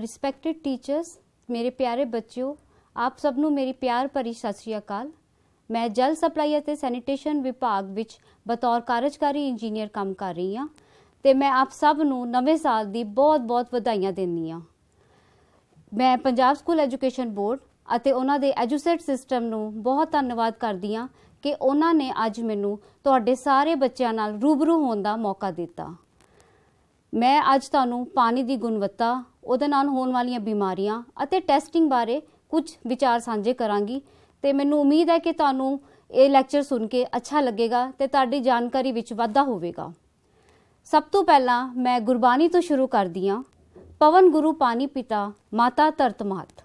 respected teachers ਮੇਰੇ ਪਿਆਰੇ ਬੱਚਿਓ ਆਪ ਸਭ ਨੂੰ ਮੇਰੀ ਪਿਆਰ ਭਰੀ ਸਤਿ ਸ਼੍ਰੀ ਅਕਾਲ ਮੈਂ ਜਲ ਸਪਲਾਈ ਅਤੇ ਸੈਨੀਟੇਸ਼ਨ ਵਿਭਾਗ ਵਿੱਚ ਬਤੌਰ ਕਾਰਜਕਾਰੀ ਇੰਜੀਨੀਅਰ ਕੰਮ ਕਰ ਰਹੀ ਹਾਂ ਤੇ ਮੈਂ ਆਪ ਸਭ ਨੂੰ ਨਵੇਂ ਸਾਲ ਦੀ ਬਹੁਤ-ਬਹੁਤ ਵਧਾਈਆਂ ਦਿੰਦੀ ਹਾਂ ਮੈਂ ਪੰਜਾਬ ਸਕੂਲ ਐਜੂਕੇਸ਼ਨ ਬੋਰਡ ਅਤੇ ਉਹਨਾਂ ਦੇ ਐਜੂਸੈਟ ਸਿਸਟਮ ਨੂੰ ਬਹੁਤ ਧੰਨਵਾਦ ਕਰਦੀ ਹਾਂ ਕਿ ਉਹਨਾਂ ਨੇ ਅੱਜ ਮੈਨੂੰ ਤੁਹਾਡੇ ਸਾਰੇ ਬੱਚਿਆਂ ਨਾਲ ਰੂਬਰੂ ਹੋਣ ਦਾ ਮੌਕਾ ਦਿੱਤਾ ਮੈਂ ਅੱਜ ਤੁਹਾਨੂੰ ਪਾਣੀ ਦੀ ਗੁਣਵੱਤਾ ਉਹਦੇ ਨਾਲ ਹੋਣ ਵਾਲੀਆਂ ਬਿਮਾਰੀਆਂ ਅਤੇ ਟੈਸਟਿੰਗ ਬਾਰੇ ਕੁਝ ਵਿਚਾਰ ਸਾਂਝੇ ਕਰਾਂਗੀ ਤੇ ਮੈਨੂੰ ਉਮੀਦ ਹੈ ਕਿ ਤੁਹਾਨੂੰ ਇਹ ਲੈਕਚਰ ਸੁਣ ਕੇ ਅੱਛਾ ਲੱਗੇਗਾ ਤੇ ਤੁਹਾਡੀ ਜਾਣਕਾਰੀ ਵਿੱਚ ਵਾਧਾ ਹੋਵੇਗਾ ਸਭ ਤੋਂ ਪਹਿਲਾਂ ਮੈਂ ਗੁਰਬਾਣੀ ਤੋਂ ਸ਼ੁਰੂ ਕਰਦੀ ਹਾਂ ਪਵਨ ਗੁਰੂ ਪਾਣੀ ਪਿਤਾ ਮਾਤਾ ਧਰਤ ਮਾਤ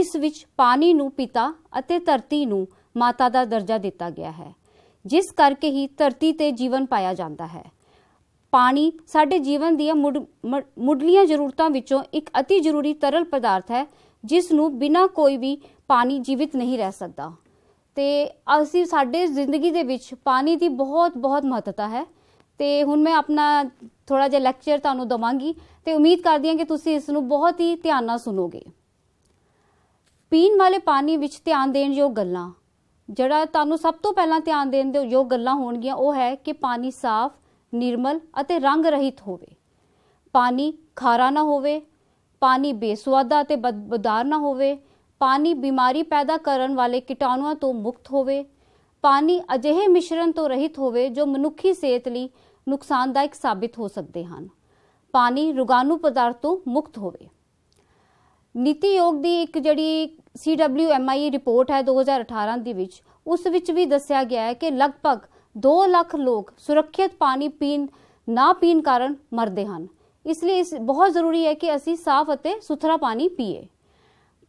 ਇਸ ਵਿੱਚ ਪਾਣੀ ਨੂੰ ਪਿਤਾ ਅਤੇ ਧਰਤੀ ਨੂੰ ਮਾਤਾ ਦਾ ਦਰਜਾ ਦਿੱਤਾ ਗਿਆ ਹੈ ਜਿਸ ਕਰਕੇ ਹੀ ਧਰਤੀ ਤੇ ਜੀਵਨ ਪਾਇਆ ਜਾਂਦਾ ਹੈ ਪਾਣੀ ਸਾਡੇ ਜੀਵਨ ਦੀਆਂ ਮੁੱਢਲੀਆਂ ਜ਼ਰੂਰਤਾਂ ਵਿੱਚੋਂ ਇੱਕ অতি ਜ਼ਰੂਰੀ ਤਰਲ ਪਦਾਰਥ ਹੈ ਜਿਸ ਨੂੰ ਬਿਨਾਂ ਕੋਈ ਵੀ ਪਾਣੀ ਜੀਵਿਤ ਨਹੀਂ ਰਹਿ ਸਕਦਾ ਤੇ ਅਸੀਂ ਸਾਡੇ ਜ਼ਿੰਦਗੀ ਦੇ ਵਿੱਚ ਪਾਣੀ ਦੀ ਬਹੁਤ ਬਹੁਤ ਮਹੱਤਤਾ ਹੈ ਤੇ ਹੁਣ ਮੈਂ ਆਪਣਾ ਥੋੜਾ ਜਿਹਾ ਲੈਕਚਰ ਤੁਹਾਨੂੰ ਦਵਾਂਗੀ ਤੇ ਉਮੀਦ ਕਰਦੀ ਹਾਂ ਕਿ ਤੁਸੀਂ ਇਸ ਨੂੰ ਬਹੁਤ ਹੀ ਧਿਆਨ ਨਾਲ ਸੁਣੋਗੇ ਪੀਣ ਵਾਲੇ ਪਾਣੀ ਵਿੱਚ ਧਿਆਨ ਦੇਣ ਯੋਗ ਗੱਲਾਂ ਜਿਹੜਾ ਤੁਹਾਨੂੰ ਸਭ ਤੋਂ ਪਹਿਲਾਂ ਧਿਆਨ ਦੇਣ ਦੇ ਯੋਗ ਗੱਲਾਂ ਹੋਣਗੀਆਂ ਉਹ ਹੈ ਕਿ ਪਾਣੀ ਸਾਫ਼ ਨਿਰਮਲ ਅਤੇ ਰੰਗ ਰਹਿਤ ਹੋਵੇ ਪਾਣੀ ਖਾਰਾ ਨਾ ਹੋਵੇ ਪਾਣੀ ਬੇਸਵਾਦਾ ਅਤੇ ਬਦਬਦਾਰ ਨਾ ਹੋਵੇ ਪਾਣੀ ਬਿਮਾਰੀ ਪੈਦਾ ਕਰਨ ਵਾਲੇ ਕੀਟਾਣੂਆਂ ਤੋਂ ਮੁਕਤ ਹੋਵੇ ਪਾਣੀ ਅਜਿਹੇ ਮਿਸ਼ਰਣ ਤੋਂ ਰਹਿਤ ਹੋਵੇ ਜੋ ਮਨੁੱਖੀ ਸਿਹਤ ਲਈ ਨੁਕਸਾਨਦਾਇਕ ਸਾਬਿਤ ਹੋ ਸਕਦੇ ਹਨ ਪਾਣੀ ਰੋਗਾਣੂ ਪਦਾਰਥ ਤੋਂ ਮੁਕਤ ਹੋਵੇ ਨੀਤੀ ਯੋਗ ਦੀ ਇੱਕ ਜਿਹੜੀ CWMI ਰਿਪੋਰਟ ਹੈ 2018 ਦੀ ਵਿੱਚ ਉਸ ਵਿੱਚ ਵੀ ਦੱਸਿਆ ਗਿਆ ਹੈ ਕਿ ਲਗਭਗ 2 ਲੱਖ ਲੋਕ ਸੁਰੱਖਿਅਤ ਪਾਣੀ ਪੀਣ ਨਾ ਪੀਣ ਕਾਰਨ ਮਰਦੇ ਹਨ ਇਸ ਲਈ ਇਸ ਬਹੁਤ ਜ਼ਰੂਰੀ ਹੈ ਕਿ ਅਸੀਂ ਸਾਫ਼ ਅਤੇ ਸੁਥਰਾ ਪਾਣੀ ਪੀਏ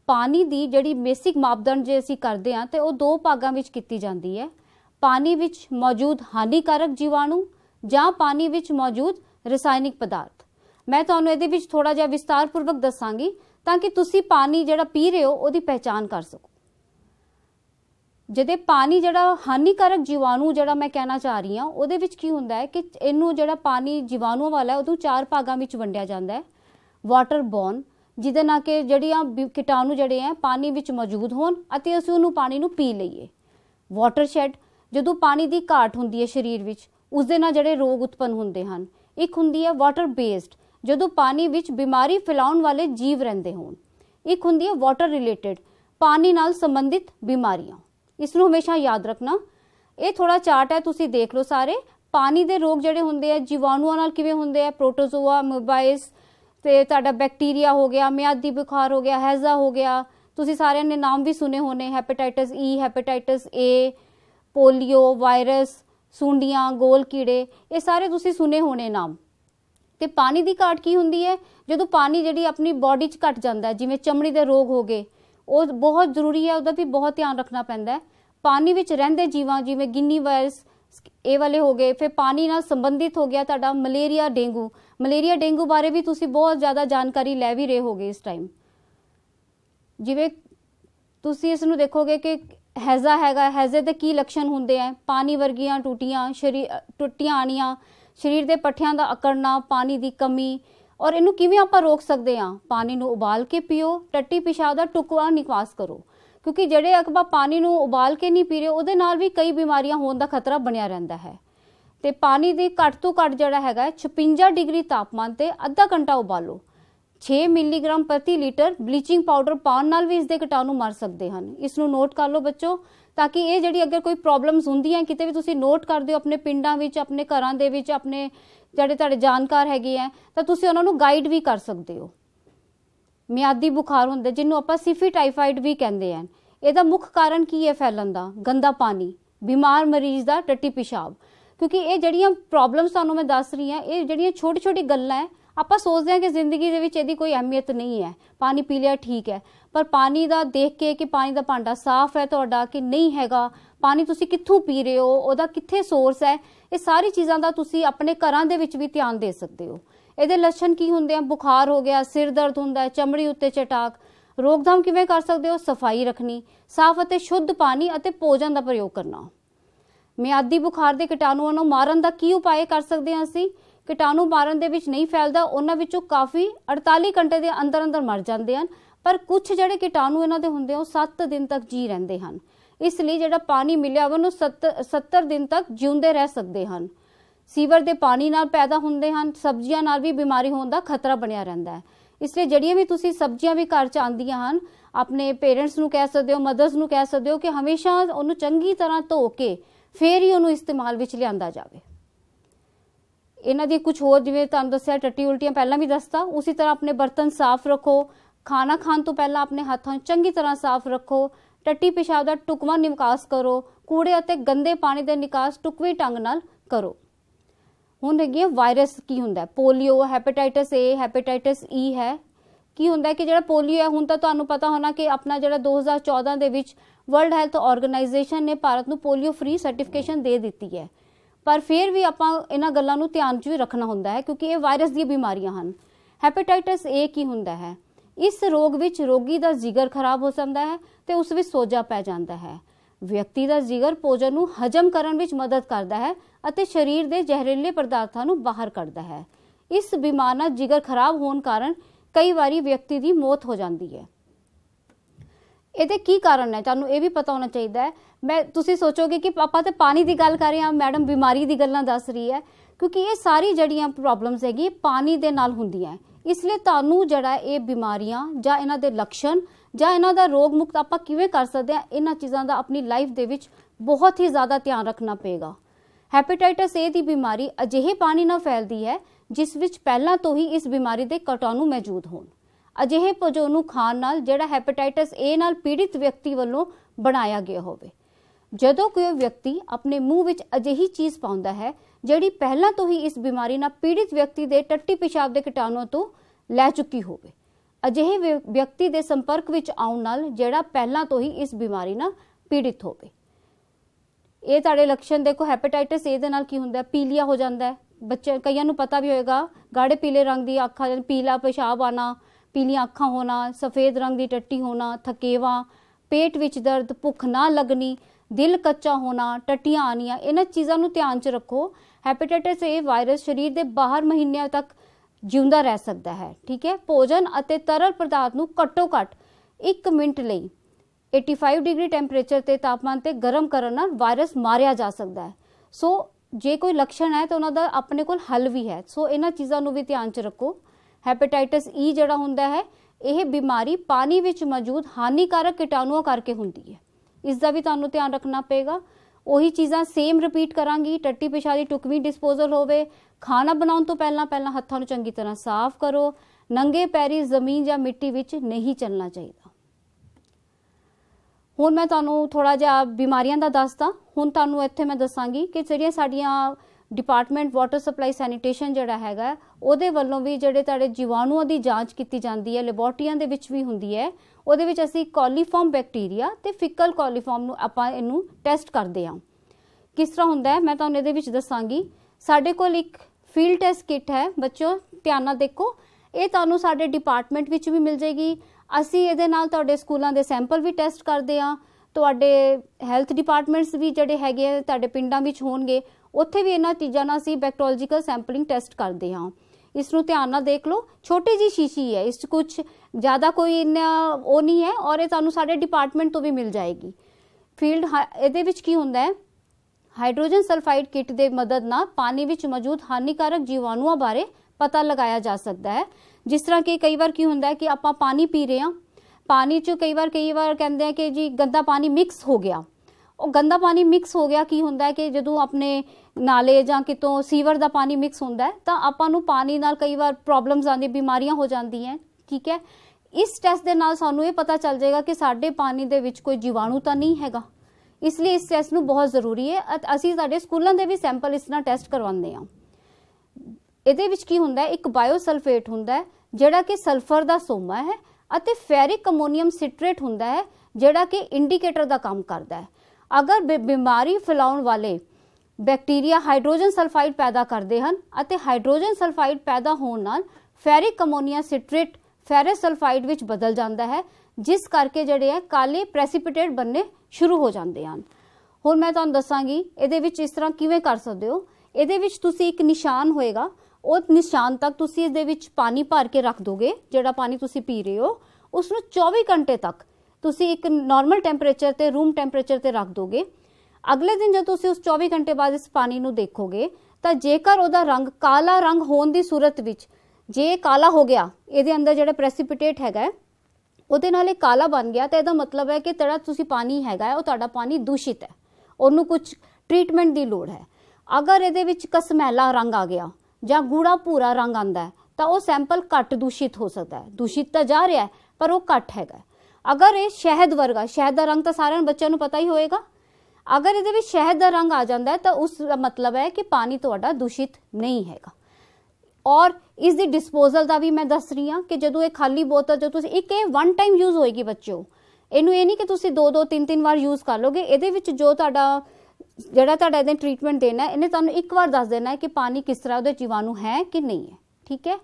ਪਾਣੀ ਦੀ ਜਿਹੜੀ ਬੇਸਿਕ ਮਾਪਦੰਡ ਜੇ ਅਸੀਂ ਕਰਦੇ ਹਾਂ ਤੇ ਉਹ ਦੋ ਭਾਗਾਂ ਵਿੱਚ ਕੀਤੀ ਜਾਂਦੀ ਹੈ ਪਾਣੀ ਵਿੱਚ ਮੌਜੂਦ ਹਾਨੀਕਾਰਕ ਜੀਵਾਣੂ ਜਾਂ ਪਾਣੀ ਵਿੱਚ ਮੌਜੂਦ ਰਸਾਇਣਿਕ ਪਦਾਰਥ ਮੈਂ ਤੁਹਾਨੂੰ ਇਹਦੇ ਵਿੱਚ ਥੋੜਾ ਜਿਹਾ ਵਿਸਤਾਰਪੂਰਵਕ ਦੱਸਾਂਗੀ ਤਾਂ ਕਿ ਤੁਸੀਂ ਪਾਣੀ ਜਿਹੜਾ ਪੀ ਰਹੇ ਹੋ ਉਹਦੀ ਪਹਿਚਾਨ ਕਰ ਸਕੋ ਜਿਹਦੇ ਪਾਣੀ ਜਿਹੜਾ ਹਾਨੀਕਾਰਕ ਜੀਵਾਣੂ ਜਿਹੜਾ ਮੈਂ ਕਹਿਣਾ ਚਾਹ ਰਹੀ ਹਾਂ ਉਹਦੇ ਵਿੱਚ ਕੀ ਹੁੰਦਾ ਹੈ ਕਿ ਇਹਨੂੰ ਜਿਹੜਾ ਪਾਣੀ ਜੀਵਾਣੂ ਵਾਲਾ ਉਹਨੂੰ ਚਾਰ ਭਾਗਾਂ ਵਿੱਚ ਵੰਡਿਆ ਜਾਂਦਾ ਹੈ ਵਾਟਰ ਬੋਨ ਜਿਹਦੇ ਨਾਲ ਕਿ ਜਿਹੜੀਆਂ ਕੀਟਾਣੂ ਜਿਹੜੇ ਆ ਪਾਣੀ ਵਿੱਚ ਮੌਜੂਦ ਹੋਣ ਅਤੇ ਅਸੀਂ ਉਹਨੂੰ ਪਾਣੀ ਨੂੰ ਪੀ ਲਈਏ ਵਾਟਰ ਸ਼ੈਡ ਜਦੋਂ ਪਾਣੀ ਦੀ ਘਾਟ ਹੁੰਦੀ ਹੈ ਸਰੀਰ ਵਿੱਚ ਉਸ ਦੇ ਨਾਲ ਜਿਹੜੇ ਰੋਗ ਉਤਪੰਨ ਹੁੰਦੇ ਹਨ ਇੱਕ ਹੁੰਦੀ ਹੈ ਵਾਟਰ ਬੇਸਡ ਜਦੋਂ ਪਾਣੀ ਵਿੱਚ ਬਿਮਾਰੀ ਫੈਲਾਉਣ ਵਾਲੇ ਜੀਵ ਰਹਿੰਦੇ ਹੋਣ ਇੱਕ ਹੁੰਦੀ ਹੈ ਵਾਟਰ ਰਿਲੇਟਡ ਪਾਣੀ ਨਾਲ ਸੰਬੰਧਿਤ ਬਿਮਾਰੀਆਂ ਇਸ ਨੂੰ ਹਮੇਸ਼ਾ ਯਾਦ ਰੱਖਣਾ ਇਹ ਥੋੜਾ ਚਾਰਟ ਹੈ ਤੁਸੀਂ ਦੇਖ ਲਓ ਸਾਰੇ ਪਾਣੀ ਦੇ ਰੋਗ ਜਿਹੜੇ ਹੁੰਦੇ ਆ ਜੀਵਾਣੂਆਂ ਨਾਲ ਕਿਵੇਂ ਹੁੰਦੇ ਆ ਪ੍ਰੋਟੋਜ਼ੋਆ ਮੋਬਾਈਲਸ ਤੇ ਤੁਹਾਡਾ ਬੈਕਟੀਰੀਆ ਹੋ ਗਿਆ ਮਿਆਦੀ ਬੁਖਾਰ ਹੋ ਗਿਆ ਹੈਜ਼ਾ ਹੋ ਗਿਆ ਤੁਸੀਂ ਸਾਰਿਆਂ ਨੇ ਨਾਮ ਵੀ ਸੁਨੇ ਹੋਣੇ hepatitis E e, hepatitis A polio virus ਸੁੰਡੀਆਂ ਗੋਲ ਕੀੜੇ ਇਹ ਸਾਰੇ ਤੁਸੀਂ ਸੁਨੇ ਹੋਣੇ ਨਾਮ ਤੇ ਪਾਣੀ ਦੀ ਘਾਟ ਕੀ ਹੁੰਦੀ ਹੈ ਜਦੋਂ ਪਾਣੀ ਜਿਹੜੀ ਆਪਣੀ ਬਾਡੀ 'ਚ ਘਟ ਜਾਂਦਾ ਜਿਵੇਂ ਚਮੜੀ ਦੇ ਰੋਗ ਹੋ ਗਏ ਉਹ ਬਹੁਤ ਜ਼ਰੂਰੀ ਹੈ ਉਹਦਾ ਵੀ ਬਹੁਤ ਧਿਆਨ ਰੱਖਣਾ ਪੈਂਦਾ ਹੈ ਪਾਣੀ ਵਿੱਚ ਰਹਿੰਦੇ ਜੀਵਾਂ ਜਿਵੇਂ ਗਿੰਨੀ ਵਾਇਰਸ ਇਹ ਵਾਲੇ ਹੋ ਗਏ ਫਿਰ ਪਾਣੀ ਨਾਲ ਸੰਬੰਧਿਤ ਹੋ ਗਿਆ ਤੁਹਾਡਾ ਮਲੇਰੀਆ ਡੇਂਗੂ ਮਲੇਰੀਆ ਡੇਂਗੂ ਬਾਰੇ ਵੀ ਤੁਸੀਂ ਬਹੁਤ ਜ਼ਿਆਦਾ ਜਾਣਕਾਰੀ ਲੈ ਵੀ ਰਹੇ ਹੋਗੇ ਇਸ ਟਾਈਮ ਜਿਵੇਂ ਤੁਸੀਂ ਇਸ ਨੂੰ ਦੇਖੋਗੇ ਕਿ ਹੈਜ਼ਾ ਹੈਗਾ ਹੈਜ਼ੇ ਦੇ ਕੀ ਲੱਛਣ ਹੁੰਦੇ ਆ ਪਾਣੀ ਵਰਗੀਆਂ ਟੁੱਟੀਆਂ ਸ਼ਰੀਰ ਟੁੱਟੀਆਂ ਆਣੀਆਂ ਸਰੀਰ ਦੇ ਪੱਠਿਆਂ ਦਾ ਅਕੜਨਾ ਪਾਣੀ ਦੀ ਕਮੀ ਔਰ ਇਹਨੂੰ ਕਿਵੇਂ ਆਪਾਂ ਰੋਕ ਸਕਦੇ ਆ ਪਾਣੀ ਨੂੰ ਉਬਾਲ ਕੇ ਪੀਓ ਟੱਟੀ ਪਿਸ਼ਾਬ ਦਾ ਟੁਕਵਾ ਨਿਕਾਸ ਕਰੋ ਕਿਉਂਕਿ ਜਿਹੜੇ ਆਪਾਂ ਪਾਣੀ ਨੂੰ ਉਬਾਲ ਕੇ ਨਹੀਂ ਪੀ ਰਹੇ ਉਹਦੇ ਨਾਲ ਵੀ ਕਈ ਬਿਮਾਰੀਆਂ ਹੋਣ ਦਾ ਖਤਰਾ ਬਣਿਆ ਰਹਿੰਦਾ ਹੈ ਤੇ ਪਾਣੀ ਦੀ ਘੱਟ ਤੋਂ ਘੱਟ ਜਿਹੜਾ ਹੈਗਾ 56 ਡਿਗਰੀ ਤਾਪਮਾਨ ਤੇ ਅੱਧਾ ਘੰਟਾ ਉਬਾਲੋ 6 ਮਿਲੀਗ੍ਰਾਮ ਪ੍ਰਤੀ ਲੀਟਰ ਬਲੀਚਿੰਗ ਪਾਊਡਰ ਪਾਉਣ ਨਾਲ ਵੀ ਇਸ ਦੇ ਕਟਾਣੂ ਮਰ ਸਕਦੇ ਹਨ ਇਸ ਨੂੰ ਨੋਟ ਕਰ ਲਓ ਬੱਚੋ ਤਾਂ ਕਿ ਇਹ ਜਿਹੜੀ ਅਗਰ ਕੋਈ ਪ੍ਰੋਬਲਮਸ ਹੁੰਦੀਆਂ ਕਿਤੇ ਵੀ ਤੁਸੀਂ ਨੋਟ ਕਰਦੇ ਹੋ ਆਪਣੇ ਪਿੰਡਾਂ ਵਿੱਚ ਆਪਣੇ ਘਰਾਂ ਦੇ ਵਿੱਚ ਆਪਣੇ ਜਿਹੜੇ ਤੁਹਾਡੇ ਜਾਣਕਾਰ ਹੈਗੇ ਆ ਤਾਂ ਤੁਸੀਂ ਉਹਨਾਂ ਨੂੰ ਗਾਈਡ ਵੀ ਕਰ ਸਕਦੇ ਹੋ ਮਿਆਦੀ ਬੁਖਾਰ ਹੁੰਦਾ ਜਿਹਨੂੰ ਆਪਾਂ ਸਿਫੀ ਟਾਈਫਾਈਡ ਵੀ ਕਹਿੰਦੇ ਆਂ ਇਹਦਾ ਮੁੱਖ ਕਾਰਨ ਕੀ ਹੈ ਫੈਲਣ ਦਾ ਗੰਦਾ ਪਾਣੀ ਬਿਮਾਰ ਮਰੀਜ਼ ਦਾ ਟੱਟੀ ਪਿਸ਼ਾਬ ਕਿਉਂਕਿ ਇਹ ਜਿਹੜੀਆਂ ਪ੍ਰੋਬਲਮਸ ਤੁਹਾਨੂੰ ਮੈਂ ਦੱਸ ਰਹੀ ਆ ਇਹ ਜਿਹੜੀਆਂ ਛੋਟੀ-ਛੋਟੀ ਗੱਲਾਂ ਆ ਆਪਾਂ ਸੋਚਦੇ ਆ ਕਿ ਜ਼ਿੰਦਗੀ ਦੇ ਵਿੱਚ ਇਹਦੀ ਕੋਈ ਅਹਿਮੀਅਤ ਨਹੀਂ ਹੈ ਪਾਣੀ ਪੀ ਲਿਆ ਠੀਕ ਹੈ ਪਰ ਪਾਣੀ ਦਾ ਦੇਖ ਕੇ ਕਿ ਪਾਣੀ ਦਾ ਭਾਂਡਾ ਸਾਫ਼ ਹੈ ਤੁਹਾਡਾ ਕਿ ਨਹੀਂ ਹੈਗਾ ਪਾਣੀ ਤੁਸੀਂ ਕਿੱਥੋਂ ਪੀ ਰਹੇ ਹੋ ਉਹਦਾ ਕਿੱਥੇ ਸੋਰਸ ਹੈ ਇਹ ਸਾਰੀ ਚੀਜ਼ਾਂ ਦਾ ਤੁਸੀਂ ਆਪਣੇ ਘਰਾਂ ਦੇ ਵਿੱਚ ਵੀ ਧਿਆਨ ਦੇ ਸਕਦੇ ਹੋ ਇਹਦੇ ਲੱਛਣ ਕੀ ਹੁੰਦੇ ਆ ਬੁਖਾਰ ਹੋ ਗਿਆ ਸਿਰ ਦਰਦ ਹੁੰਦਾ ਹੈ ਚਮੜੀ ਉੱਤੇ ਚਟਾਕ ਰੋਕਥਾਮ ਕਿਵੇਂ ਕਰ ਸਕਦੇ ਹੋ ਸਫਾਈ ਰੱਖਣੀ ਸਾਫ਼ ਅਤੇ ਸ਼ੁੱਧ ਪਾਣੀ ਅਤੇ ਭੋਜਨ ਦਾ ਪ੍ਰਯੋਗ ਕਰਨਾ ਮਿਆਦੀ ਬੁਖਾਰ ਦੇ ਕੀਟਾਣੂਆਂ ਨੂੰ ਮਾਰਨ ਦਾ ਕੀ ਉਪਾਅ ਕਰ ਸਕਦੇ ਹਾਂ ਅਸੀਂ ਕੀਟਾਣੂ ਮਾਰਨ ਦੇ ਵਿੱਚ ਨਹੀਂ ਫੈਲਦਾ ਉਹਨਾਂ ਵਿੱਚੋਂ ਕਾਫੀ 48 ਘੰਟੇ ਦੇ ਅੰਦਰ ਅੰਦਰ ਮਰ ਜਾਂਦੇ ਹਨ ਪਰ ਕੁਝ ਜਿਹੜੇ ਕੀਟਾਣੂ ਇਹਨਾਂ ਦੇ ਹੁੰਦੇ ਉਹ 7 ਦਿਨ ਤੱਕ ਜੀ ਰਹਿੰਦੇ ਹਨ ਇਸ ਲਈ ਜਿਹੜਾ ਪਾਣੀ ਮਿਲਿਆ ਉਹਨੂੰ 70 ਦਿਨ ਤੱਕ ਜਿਉਂਦੇ ਰਹਿ ਸਕਦੇ ਹਨ ਸੀਵਰ ਦੇ ਪਾਣੀ ਨਾਲ ਪੈਦਾ ਹੁੰਦੇ ਹਨ ਸਬਜ਼ੀਆਂ ਨਾਲ ਵੀ ਬਿਮਾਰੀ ਹੋਣ ਦਾ ਖਤਰਾ ਬਣਿਆ ਰਹਿੰਦਾ ਹੈ ਇਸ ਲਈ ਜਿਹੜੀਆਂ ਵੀ ਤੁਸੀਂ ਸਬਜ਼ੀਆਂ ਵੀ ਘਰ ਚ ਆਂਦੀਆਂ ਹਨ ਆਪਣੇ ਪੇਰੈਂਟਸ ਨੂੰ ਕਹਿ ਸਕਦੇ ਹੋ ਮਦਰਸ ਨੂੰ ਕਹਿ ਸਕਦੇ ਹੋ ਕਿ ਹਮੇਸ਼ਾ ਉਹਨੂੰ ਚੰਗੀ ਤਰ੍ਹਾਂ ਧੋ ਕੇ ਫੇਰ ਹੀ ਉਹਨੂੰ ਇਸਤੇਮਾਲ ਵਿੱਚ ਲਿਆਂਦਾ ਜਾਵੇ ਇਹਨਾਂ ਦੀ ਕੁਝ ਹੋਰ ਜਿਵੇਂ ਤੁਹਾਨੂੰ ਦੱਸਿਆ ਟੱਟੀ ਉਲਟੀਆਂ ਪਹਿਲਾਂ ਵੀ ਦੱਸਤਾ ਉਸੇ ਤਰ੍ਹਾਂ ਆਪਣੇ ਬਰਤਨ ਸਾਫ਼ ਰੱਖੋ ਖਾਣਾ ਖਾਣ ਤੋਂ ਪਹਿਲਾਂ ਆਪਣੇ ਹੱਥਾਂ ਨੂੰ ਚੰਗੀ ਤਰ੍ਹਾਂ ਸਾਫ਼ ਰੱਖੋ ਟੱਟੀ ਪਿਸ਼ਾਬ ਦਾ ਟੁਕਵਾ ਨਿਕਾਸ ਕਰੋ ਕੂੜੇ ਅਤੇ ਗੰਦੇ ਪਾਣੀ ਦੇ ਨਿਕਾਸ ਟੁਕਵੇਂ ਢੰਗ ਨਾਲ ਕਰੋ ਹੁਣ ਹੈਗੇ ਵਾਇਰਸ ਕੀ ਹੁੰਦਾ polio hepatitis A hepatitis E ਹੈ ਕੀ ਹੁੰਦਾ ਕਿ ਜਿਹੜਾ ਪੋਲੀਓ ਹੈ ਹੁਣ ਤਾਂ ਤੁਹਾਨੂੰ ਪਤਾ ਹੋਣਾ ਕਿ ਆਪਣਾ ਜਿਹੜਾ 2014 ਦੇ ਵਿੱਚ ਵਰਲਡ ਹੈਲਥ ਆਰਗੇਨਾਈਜੇਸ਼ਨ ਨੇ ਭਾਰਤ ਨੂੰ ਪੋਲੀਓ ਫ੍ਰੀ ਸਰਟੀਫਿਕੇਸ਼ਨ ਦੇ ਦਿੱਤੀ ਹੈ ਪਰ ਫਿਰ ਵੀ ਆਪਾਂ ਇਹਨਾਂ ਗੱਲਾਂ ਨੂੰ ਧਿਆਨ 'ਚ ਵੀ ਰੱਖਣਾ ਹੁੰਦਾ ਹੈ ਕਿਉਂਕਿ ਇਹ ਵਾਇਰਸ ਦੀਆਂ ਬਿਮਾਰੀਆਂ ਹਨ ਹੈਪੇਟਾਈਟਸ ਏ ਕੀ ਹੁੰਦਾ ਹੈ ਇਸ ਰੋਗ ਵਿੱਚ ਰੋਗੀ ਦਾ ਜਿਗਰ ਖਰਾਬ ਹੋ ਜਾਂਦਾ ਹੈ ਤੇ ਉਸ ਵਿੱਚ ਸੋਜਾ ਪੈ ਜਾਂਦਾ ਹੈ ਵਿਅਕਤੀ ਦਾ ਜਿਗਰ ਭੋਜਨ ਨੂੰ ਹਜਮ ਕਰਨ ਵਿੱਚ ਮਦਦ ਕਰਦਾ ਹੈ ਅਤੇ ਸਰੀਰ ਦੇ ਜ਼ਹਿਰੀਲੇ ਪਦਾਰਥਾਂ ਨੂੰ ਬਾਹਰ ਕੱਢਦਾ ਹੈ ਇਸ ਬਿਮਾਰੀ ਨਾਲ ਜਿਗਰ ਖਰਾਬ ਹੋਣ ਕਾਰਨ ਕਈ ਵਾਰੀ ਵਿਅਕਤੀ ਦੀ ਮੌਤ ਹੋ ਜਾਂਦੀ ਹੈ ਇਹਦੇ ਕੀ ਕਾਰਨ ਹੈ ਤੁਹਾਨੂੰ ਇਹ ਵੀ ਪਤਾ ਹੋਣਾ ਚਾਹੀਦਾ ਹੈ ਮੈਂ ਤੁਸੀਂ ਸੋਚੋਗੇ ਕਿ ਆਪਾਂ ਤੇ ਪਾਣੀ ਦੀ ਗੱਲ ਕਰ ਰਹੇ ਹਾਂ ਮੈਡਮ ਬਿਮਾਰੀ ਦੀ ਗੱਲਾਂ ਦੱਸ ਰਹੀ ਹੈ ਕਿਉਂਕਿ ਇਹ ਸਾਰੀ ਜੜੀਆਂ ਪ੍ਰੋਬਲਮਸ ਹੈਗੀ ਪਾਣੀ ਦੇ ਨਾਲ ਹੁੰਦੀਆਂ ਇਸ ਲਈ ਤੁਹਾਨੂੰ ਜਿਹੜਾ ਇਹ ਬਿਮਾਰੀਆਂ ਜਾਂ ਇਹਨਾਂ ਦੇ ਲੱਛਣ ਜਾਂ ਇਹਨਾਂ ਦਾ ਰੋਗ ਮੁਕਤ ਆਪਾਂ ਕਿਵੇਂ ਕਰ ਸਕਦੇ ਆ ਇਹਨਾਂ ਚੀਜ਼ਾਂ ਦਾ ਆਪਣੀ ਲਾਈਫ ਦੇ ਵਿੱਚ ਬਹੁਤ ਹੀ ਜ਼ਿਆਦਾ ਧਿਆਨ ਰੱਖਣਾ ਪਏਗਾ ਹੈਪੇਟਾਈਟਸ ਏ ਦੀ ਬਿਮਾਰੀ ਅਜਿਹੇ ਪਾਣੀ ਨਾਲ ਫੈਲਦੀ ਹੈ ਜਿਸ ਵਿੱਚ ਪਹਿਲਾਂ ਤੋਂ ਹੀ ਇਸ ਬਿਮਾਰੀ ਦੇ ਕਟਾਣੂ ਮੌਜੂਦ ਹੋਣ ਅਜਿਹੇ ਭੋਜਨ ਖਾਣ ਨਾਲ ਜਿਹੜਾ ਹੈਪੇਟਾਈਟਸ ਏ ਨਾਲ ਪੀੜਿਤ ਵਿਅਕਤੀ ਵੱਲੋਂ ਬਣਾਇਆ ਗਿਆ ਹੋਵੇ ਜਦੋਂ ਕੋਈ ਵਿਅਕਤੀ ਆਪਣੇ ਮੂੰਹ ਵਿੱਚ ਅਜਿਹੀ ਚੀਜ਼ ਪਾਉਂਦਾ ਹੈ ਜਿਹੜੀ ਪਹਿਲਾਂ ਤੋਂ ਹੀ ਇਸ ਬਿਮਾਰੀ ਨਾਲ ਪੀੜਿਤ ਵਿਅਕਤੀ ਦੇ ਟੱਟੀ ਪਿਸ਼ਾਬ ਦੇ ਕਟਾਣੂਆਂ ਤੋਂ ਲੈ ਚੁੱਕੀ ਹੋਵੇ ਅਜਿਹੇ ਵਿਅਕਤੀ ਦੇ ਸੰਪਰਕ ਵਿੱਚ ਆਉਣ ਨਾਲ ਜਿਹੜਾ ਪਹਿਲਾਂ ਤੋਂ ਹੀ ਇਸ ਬਿਮਾਰੀ ਨਾਲ ਪੀੜਿਤ ਹੋਵੇ ਇਹ ਤੁਹਾਡੇ ਲੱਛਣ ਦੇਖੋ ਹੈਪੇਟਾਈਟਿਸ ਏ ਦੇ ਨਾਲ ਕੀ ਹੁੰਦਾ ਪੀਲੀਆ ਹੋ ਜਾਂਦਾ ਹੈ ਬੱਚੇ ਕਈਆਂ ਨੂੰ ਪਤਾ ਵੀ ਹੋਏਗਾ ਗਾੜੇ ਪੀਲੇ ਰੰਗ ਦੀ ਅੱਖਾਂ ਜਾਂ ਪੀਲਾ ਪਿਸ਼ਾਬ ਆਣਾ ਪੀਲੀਆਂ ਅੱਖਾਂ ਹੋਣਾ ਸਫੇਦ ਰੰਗ ਦੀ ਟੱਟੀ ਹੋਣਾ ਥਕੇਵਾ ਪੇਟ ਵਿੱਚ ਦਰਦ ਭੁੱਖ ਨਾ ਲੱਗਣੀ ਦਿਲ ਕੱਚਾ ਹੋਣਾ ਟੱਟੀਆਂ ਆਣੀਆਂ ਇਹਨਾਂ ਚੀਜ਼ਾਂ ਨੂੰ ਧਿਆਨ 'ਚ ਰੱਖੋ ਹੈਪੇਟਾਈਟਿਸ ਏ ਵਾਇਰਸ ਸਰੀਰ ਦੇ ਬਾਹਰ ਮਹੀਨਿਆਂ ਤੱਕ ਜਿਉਂਦਾ ਰਹਿ ਸਕਦਾ ਹੈ ਠੀਕ ਹੈ ਭੋਜਨ ਅਤੇ ਤਰਲ ਪਦਾਰਥ ਨੂੰ ਘੱਟੋ ਘੱਟ 1 ਮਿੰਟ ਲਈ 85 ਡਿਗਰੀ ਟੈਂਪਰੇਚਰ ਤੇ ਤਾਪਮਾਨ ਤੇ ਗਰਮ ਕਰਨ ਨਾਲ ਵਾਇਰਸ ਮਾਰਿਆ ਜਾ ਸਕਦਾ ਹੈ ਸੋ ਜੇ ਕੋਈ ਲੱਛਣ ਹੈ ਤਾਂ ਉਹਨਾਂ ਦਾ ਆਪਣੇ ਕੋਲ ਹੱਲ ਵੀ ਹੈ ਸੋ ਇਹਨਾਂ ਚੀਜ਼ਾਂ ਨੂੰ ਵੀ ਧਿਆਨ 'ਚ ਰੱਖੋ ਹੈਪੇਟਾਈਟਸ ਈ e ਜਿਹੜਾ ਹੁੰਦਾ ਹੈ ਇਹ ਬਿਮਾਰੀ ਪਾਣੀ ਵਿੱਚ ਮੌਜੂਦ ਹਾਨੀਕਾਰਕ ਕੀਟਾਣੂਆਂ ਕਰਕੇ ਹੁੰਦੀ ਹੈ ਇਸ ਦਾ ਵੀ ਤੁਹਾਨੂੰ ਧਿਆਨ ਰੱਖਣਾ ਪਏਗਾ ਉਹੀ ਚੀਜ਼ਾਂ ਸੇਮ ਰਿਪੀਟ ਕਰਾਂਗੀ ਟੱਟੀ ਪਿਸ਼ਾਦੀ ਟੁਕਵੀਂ ਡਿਸਪੋਜ਼ਲ ਹੋਵੇ ਖਾਣਾ ਬਣਾਉਣ ਤੋਂ ਪਹਿਲਾਂ ਪਹਿਲਾਂ ਹੱਥਾਂ ਨੂੰ ਚੰਗੀ ਤਰ੍ਹਾਂ ਸਾਫ਼ ਕਰੋ ਨੰਗੇ ਪੈਰੀ ਜ਼ਮੀਨ ਜਾਂ ਮਿੱਟੀ ਵਿੱਚ ਨਹੀਂ ਚੱਲਣਾ ਚਾਹੀਦਾ ਹੁਣ ਮੈਂ ਤੁਹਾਨੂੰ ਥੋੜਾ ਜਿਹਾ ਬਿਮਾਰੀਆਂ ਦਾ ਦੱਸਦਾ ਹੁਣ ਤੁਹਾਨੂੰ ਇੱਥੇ ਮੈਂ ਦੱਸਾਂਗੀ ਕਿ ਜਿਹੜੀਆਂ ਸਾਡੀਆਂ ਡਿਪਾਰਟਮੈਂਟ ਵਾਟਰ ਸਪਲਾਈ ਸੈਨੀਟੇਸ਼ਨ ਜਿਹੜਾ ਹੈਗਾ ਉਹਦੇ ਵੱਲੋਂ ਵੀ ਜਿਹੜੇ ਤੁਹਾਡੇ ਜੀਵਾਣੂਆਂ ਦੀ ਜਾਂਚ ਕੀਤੀ ਜਾਂਦੀ ਹੈ ਲੈਬੋਰਟਰੀਆਂ ਦੇ ਵਿੱਚ ਵੀ ਹੁੰਦੀ ਹੈ ਉਹਦੇ ਵਿੱਚ ਅਸੀਂ ਕੋਲੀਫਾਰਮ ਬੈਕਟੀਰੀਆ ਤੇ ਫਿਕਲ ਕੋਲੀਫਾਰਮ ਨੂੰ ਆਪਾਂ ਇਹਨੂੰ ਟੈਸਟ ਕਰਦੇ ਹਾਂ ਕਿਸ ਤਰ੍ਹਾਂ ਹੁੰਦਾ ਹੈ ਮੈਂ ਤੁਹਾਨੂੰ ਇਹਦੇ ਵਿੱਚ ਦੱਸਾਂਗੀ ਸਾਡੇ ਕੋਲ ਇੱਕ ਫੀਲਡ ਟੈਸਟ ਕਿੱਟ ਹੈ ਬੱਚੋ ਧਿਆਨ ਨਾਲ ਦੇਖੋ ਇਹ ਤੁਹਾਨੂੰ ਸਾਡੇ ਡਿਪਾਰਟਮੈਂਟ ਵਿੱਚ ਵੀ ਮਿਲ ਜਾਏਗੀ ਅਸੀਂ ਇਹਦੇ ਨਾਲ ਤੁਹਾਡੇ ਸਕੂਲਾਂ ਦੇ ਸੈਂਪਲ ਵੀ ਟੈਸਟ ਕਰਦੇ ਹਾਂ ਤੁਹਾਡੇ ਹੈਲਥ ਡਿਪਾਰਟਮੈਂਟਸ ਵੀ ਜਿਹੜੇ ਹੈਗੇ ਤੁਹਾਡੇ ਪਿੰਡਾਂ ਵਿੱਚ ਹੋਣਗੇ ਉੱਥੇ ਵੀ ਇਹਨਾਂ ਚੀਜ਼ਾਂ ਨਾਲ ਅਸੀਂ ਬੈਕਟੀਰੀਓਲੋਜੀਕਲ ਸੈਂਪਲਿੰਗ ਟੈਸਟ ਕਰਦੇ ਹਾਂ ਇਸ ਨੂੰ ਧਿਆਨ ਨਾਲ ਦੇਖ ਲਓ ਛੋਟੀ ਜੀ ਸ਼ੀਸ਼ੀ ਹੈ ਇਸ ਵਿੱਚ ਕੁਝ ਜ਼ਿਆਦਾ ਕੋਈ ਉਹ ਨਹੀਂ ਹੈ ਔਰ ਇਹ ਤੁਹਾਨੂੰ ਸਾਡੇ ਡਿਪਾਰਟਮੈਂਟ ਤੋਂ ਵੀ ਮਿਲ ਜਾਏਗੀ ਫੀਲਡ ਇਹਦੇ ਵਿੱਚ ਕੀ ਹੁੰਦਾ ਹੈ ਹਾਈਡਰੋਜਨ ਸਲਫਾਈਡ ਕਿਟ ਦੇ ਮਦਦ ਨਾਲ ਪਾਣੀ ਵਿੱਚ ਮੌਜੂਦ ਹਾਨੀਕਾਰਕ ਜੀਵਾਣੂਆਂ ਬਾਰੇ ਪਤਾ ਲਗਾਇਆ ਜਾ ਸਕਦਾ ਹੈ ਜਿਸ ਤਰ੍ਹਾਂ ਕਿ ਕਈ ਵਾਰ ਕੀ ਹੁੰਦਾ ਹੈ ਕਿ ਆਪਾਂ ਪਾਣੀ ਪੀ ਰਹੇ ਹਾਂ ਪਾਣੀ 'ਚ ਕਈ ਵਾਰ ਕਈ ਵਾਰ ਕਹਿੰਦੇ ਆ ਕਿ ਜੀ ਗੰਦਾ ਪਾਣੀ ਮਿਕਸ ਹੋ ਗਿਆ ਉਹ ਗੰਦਾ ਪਾਣੀ ਮਿਕਸ ਹੋ ਗਿਆ ਕੀ ਹੁੰਦਾ ਹੈ ਕਿ ਜਦੋਂ ਆਪਣੇ ਨਾਲੇ ਜਾਂ ਕਿਤੋਂ ਸੀਵਰ ਦਾ ਪਾਣੀ ਮਿਕਸ ਹੁੰਦਾ ਹੈ ਤਾਂ ਆਪਾਂ ਨੂੰ ਪਾਣੀ ਨਾਲ ਕਈ ਵਾਰ ਪ੍ਰੋਬਲਮਸ ਆਉਂਦੀ ਬਿਮਾਰੀਆਂ ਹੋ ਜਾਂਦੀਆਂ ਠੀਕ ਹੈ ਇਸ ਟੈਸਟ ਦੇ ਨਾਲ ਸਾਨੂੰ ਇਹ ਪਤਾ ਚੱਲ ਜਾਏਗਾ ਕਿ ਸਾਡੇ ਪਾਣੀ ਦੇ ਵਿੱਚ ਕੋਈ ਜੀਵਾਣੂ ਤਾਂ ਨਹੀਂ ਹੈਗਾ ਇਸ ਲਈ ਇਸ ਟੈਸਟ ਨੂੰ ਬਹੁਤ ਜ਼ਰੂਰੀ ਹੈ ਅਸੀਂ ਸਾਡੇ ਸਕੂਲਾਂ ਦੇ ਵੀ ਸੈਂਪਲ ਇਸ ਨਾਲ ਟੈਸਟ ਕਰਵਾਉਂਦੇ ਆ ਇਹਦੇ ਵਿੱਚ ਕੀ ਹੁੰਦਾ ਇੱਕ ਬਾਇਓਸਲਫੇਟ ਹੁੰਦਾ ਹੈ ਜਿਹੜਾ ਕਿ ਸਲਫਰ ਦਾ ਸੋਮਾ ਹੈ ਅਤੇ ਫੈਰਿਕ ਅਮੋਨੀਅਮ ਸਿਟਰੇਟ ਹੁੰਦਾ ਹੈ ਜਿਹੜਾ ਕਿ ਇੰਡੀਕੇਟਰ ਦਾ ਕੰਮ ਕਰਦਾ ਹੈ ਅਗਰ ਬਿਮਾਰੀ ਫੈਲਾਉਣ ਵਾਲੇ ਬੈਕਟੀਰੀਆ ਹਾਈਡਰੋਜਨ ਸਲਫਾਈਡ ਪੈਦਾ ਕਰਦੇ ਹਨ ਅਤੇ ਹਾਈਡਰੋਜਨ ਸਲਫਾਈਡ ਪੈਦਾ ਹੋਣ ਨਾਲ ferric ammonia citrate ferrous sulphide ਵਿੱਚ ਬਦਲ ਜਾਂਦਾ ਹੈ ਜਿਸ ਕਰਕੇ ਜਿਹੜੇ ਹੈ ਕਾਲੇ ਪ੍ਰੈਸੀਪੀਟੇਟ ਬਣਨੇ ਸ਼ੁਰੂ ਹੋ ਜਾਂਦੇ ਹਨ ਹੁਣ ਮੈਂ ਤੁਹਾਨੂੰ ਦੱਸਾਂਗੀ ਇਹਦੇ ਵਿੱਚ ਇਸ ਤਰ੍ਹਾਂ ਕਿਵੇਂ ਕਰ ਸਕਦੇ ਹੋ ਇਹਦੇ ਵਿੱਚ ਤੁਸੀਂ ਇੱਕ ਨਿਸ਼ਾਨ ਹੋਏਗਾ ਉਹ ਨਿਸ਼ਾਨ ਤੱਕ ਤੁਸੀਂ ਇਸ ਦੇ ਵਿੱਚ ਪਾਣੀ ਭਰ ਕੇ ਰੱਖ ਦੋਗੇ ਜਿਹੜਾ ਪਾਣੀ ਤੁਸੀਂ ਪੀ ਰਹੇ ਹੋ ਉਸ ਨੂੰ 24 ਘੰਟੇ ਤੱਕ ਤੁਸੀਂ ਇੱਕ ਨਾਰਮਲ ਟੈਂਪਰੇਚਰ ਤੇ ਰੂਮ ਟੈਂਪਰੇਚਰ ਤੇ ਰੱਖ ਦੋਗੇ ਅਗਲੇ ਦਿਨ ਜਦ ਤੁਸੀਂ ਉਸ 24 ਘੰਟੇ ਬਾਅਦ ਇਸ ਪਾਣੀ ਨੂੰ ਦੇਖੋਗੇ ਤਾਂ ਜੇਕਰ ਉਹਦਾ ਰੰਗ ਕਾਲਾ ਰੰਗ ਹੋਣ ਦੀ ਸੂਰਤ ਵਿੱਚ ਜੇ ਕਾਲਾ ਹੋ ਗਿਆ ਇਹਦੇ ਅੰਦਰ ਜਿਹੜਾ ਪ੍ਰੈਸੀਪਿਟੇਟ ਹੈਗਾ ਉਹਦੇ ਨਾਲ ਇਹ ਕਾਲਾ ਬਣ ਗਿਆ ਤਾਂ ਇਹਦਾ ਮਤਲਬ ਹੈ ਕਿ ਤੜਾ ਤੁਸੀਂ ਪਾਣੀ ਹੈਗਾ ਉਹ ਤੁਹਾਡਾ ਪਾਣੀ ਦੂਸ਼ਿਤ ਹੈ ਉਹਨੂੰ ਕੁਝ ਟ੍ਰੀਟਮੈਂਟ ਦੀ ਲੋੜ ਹੈ ਅਗਰ ਇਹਦੇ ਵਿੱਚ ਕਸਮੈਲਾ ਰੰਗ ਆ ਗਿਆ ਜਾਂ ਗੂੜਾ ਭੂਰਾ ਰੰਗ ਆਂਦਾ ਤਾਂ ਉਹ ਸੈਂਪਲ ਘੱਟ ਦੂਸ਼ਿਤ ਹੋ ਸਕਦਾ ਹੈ ਦੂਸ਼ਿਤ ਤਾਂ ਜਾ ਰਿਹਾ ਪਰ ਉਹ ਘੱਟ ਹੈਗਾ ਅਗਰ ਇਹ ਸ਼ਹਿਦ ਵਰਗਾ ਸ਼ਹਿਦ ਦਾ ਰੰਗ ਤਾਂ ਸਾਰਿਆਂ ਬੱਚਿਆਂ ਨੂੰ ਪਤਾ ਹੀ ਹੋਏਗਾ ਅਗਰ ਇਹਦੇ ਵਿੱਚ ਸ਼ਹਿਦ ਦਾ ਰੰਗ ਆ ਜਾਂਦਾ ਹੈ ਤਾਂ ਉਸ ਦਾ ਮਤਲਬ ਹੈ ਕਿ ਪਾਣੀ ਤੁਹਾਡਾ ਦੂਸ਼ਿਤ ਨਹੀਂ ਹੈਗਾ ਔਰ ਇਸ ਦੀ ਡਿਸਪੋਜ਼ਲ ਦਾ ਵੀ ਮੈਂ ਦੱਸ ਰਹੀ ਹਾਂ ਕਿ ਜਦੋਂ ਇਹ ਖਾਲੀ ਬੋਤਲ ਜੋ ਤੁਸੀਂ ਇੱਕ ਇਹ ਵਨ ਟਾਈਮ ਯੂਜ਼ ਹੋਏਗੀ ਬੱਚਿਓ ਇਹਨੂੰ ਇਹ ਨਹੀਂ ਕਿ ਤੁਸੀਂ ਦੋ ਦੋ ਤਿੰਨ ਤਿੰਨ ਵਾਰ ਯੂਜ਼ ਕਰ ਲੋਗੇ ਇਹਦੇ ਵਿੱਚ ਜੋ ਤੁਹਾਡਾ ਜਿਹੜਾ ਤੁਹਾਡਾ ਇਹਦੇ ਟ੍ਰੀਟਮੈਂਟ ਦੇਣਾ ਹੈ ਇਹਨੇ ਤੁਹਾਨੂੰ ਇੱਕ ਵਾਰ ਦੱਸ ਦੇਣਾ ਹੈ ਕਿ ਪਾਣੀ ਕਿਸ ਤਰ੍ਹਾਂ ਉਹਦੇ ਜੀਵਾਣੂ ਹੈ ਕਿ ਨਹੀਂ ਹੈ ਠੀਕ ਹੈ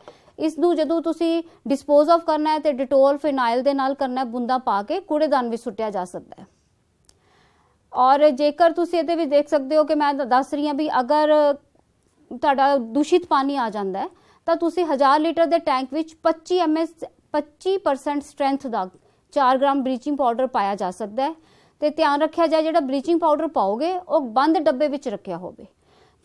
ਇਸ ਨੂੰ ਜਦੋਂ ਤੁਸੀਂ ਡਿਸਪੋਜ਼ ਆਫ ਕਰਨਾ ਹੈ ਤੇ ਡਿਟੋਲ ਫਿਨਾਈਲ ਦੇ ਨਾਲ ਕਰਨਾ ਹੈ ਬੁੰਦਾ ਪਾ ਕੇ ਕੂੜੇਦਾਨ ਵਿੱਚ ਸੁੱਟਿਆ ਜਾ ਸਕਦਾ ਹੈ ਔਰ ਜੇਕਰ ਤੁਸੀਂ ਇਹਦੇ ਵਿੱਚ ਦੇਖ ਸਕਦੇ ਹੋ ਕਿ ਮੈਂ ਦੱਸ ਰਹੀ ਹਾਂ ਵੀ ਅਗਰ ਤੁਹਾਡਾ ਦੂਸ਼ਿਤ ਪਾਣੀ ਆ ਜਾਂਦਾ ਹੈ ਤਾਂ ਤੁਸੀਂ 1000 ਲੀਟਰ ਦੇ ਟੈਂਕ ਵਿੱਚ 25 ਐਮਐਸ 25% ਸਟਰੈਂਥ ਦਾ 4 ਗ੍ਰਾਮ ਬਲੀਚਿੰਗ ਪਾਊਡਰ ਪਾਇਆ ਜਾ ਸਕਦਾ ਹੈ ਤੇ ਧਿਆਨ ਰੱਖਿਆ ਜਾਏ ਜਿਹੜਾ ਬਲੀਚਿੰਗ ਪਾਊਡਰ ਪਾਓਗੇ ਉਹ ਬੰਦ ਡੱਬੇ ਵਿੱਚ ਰੱਖਿਆ ਹੋਵੇ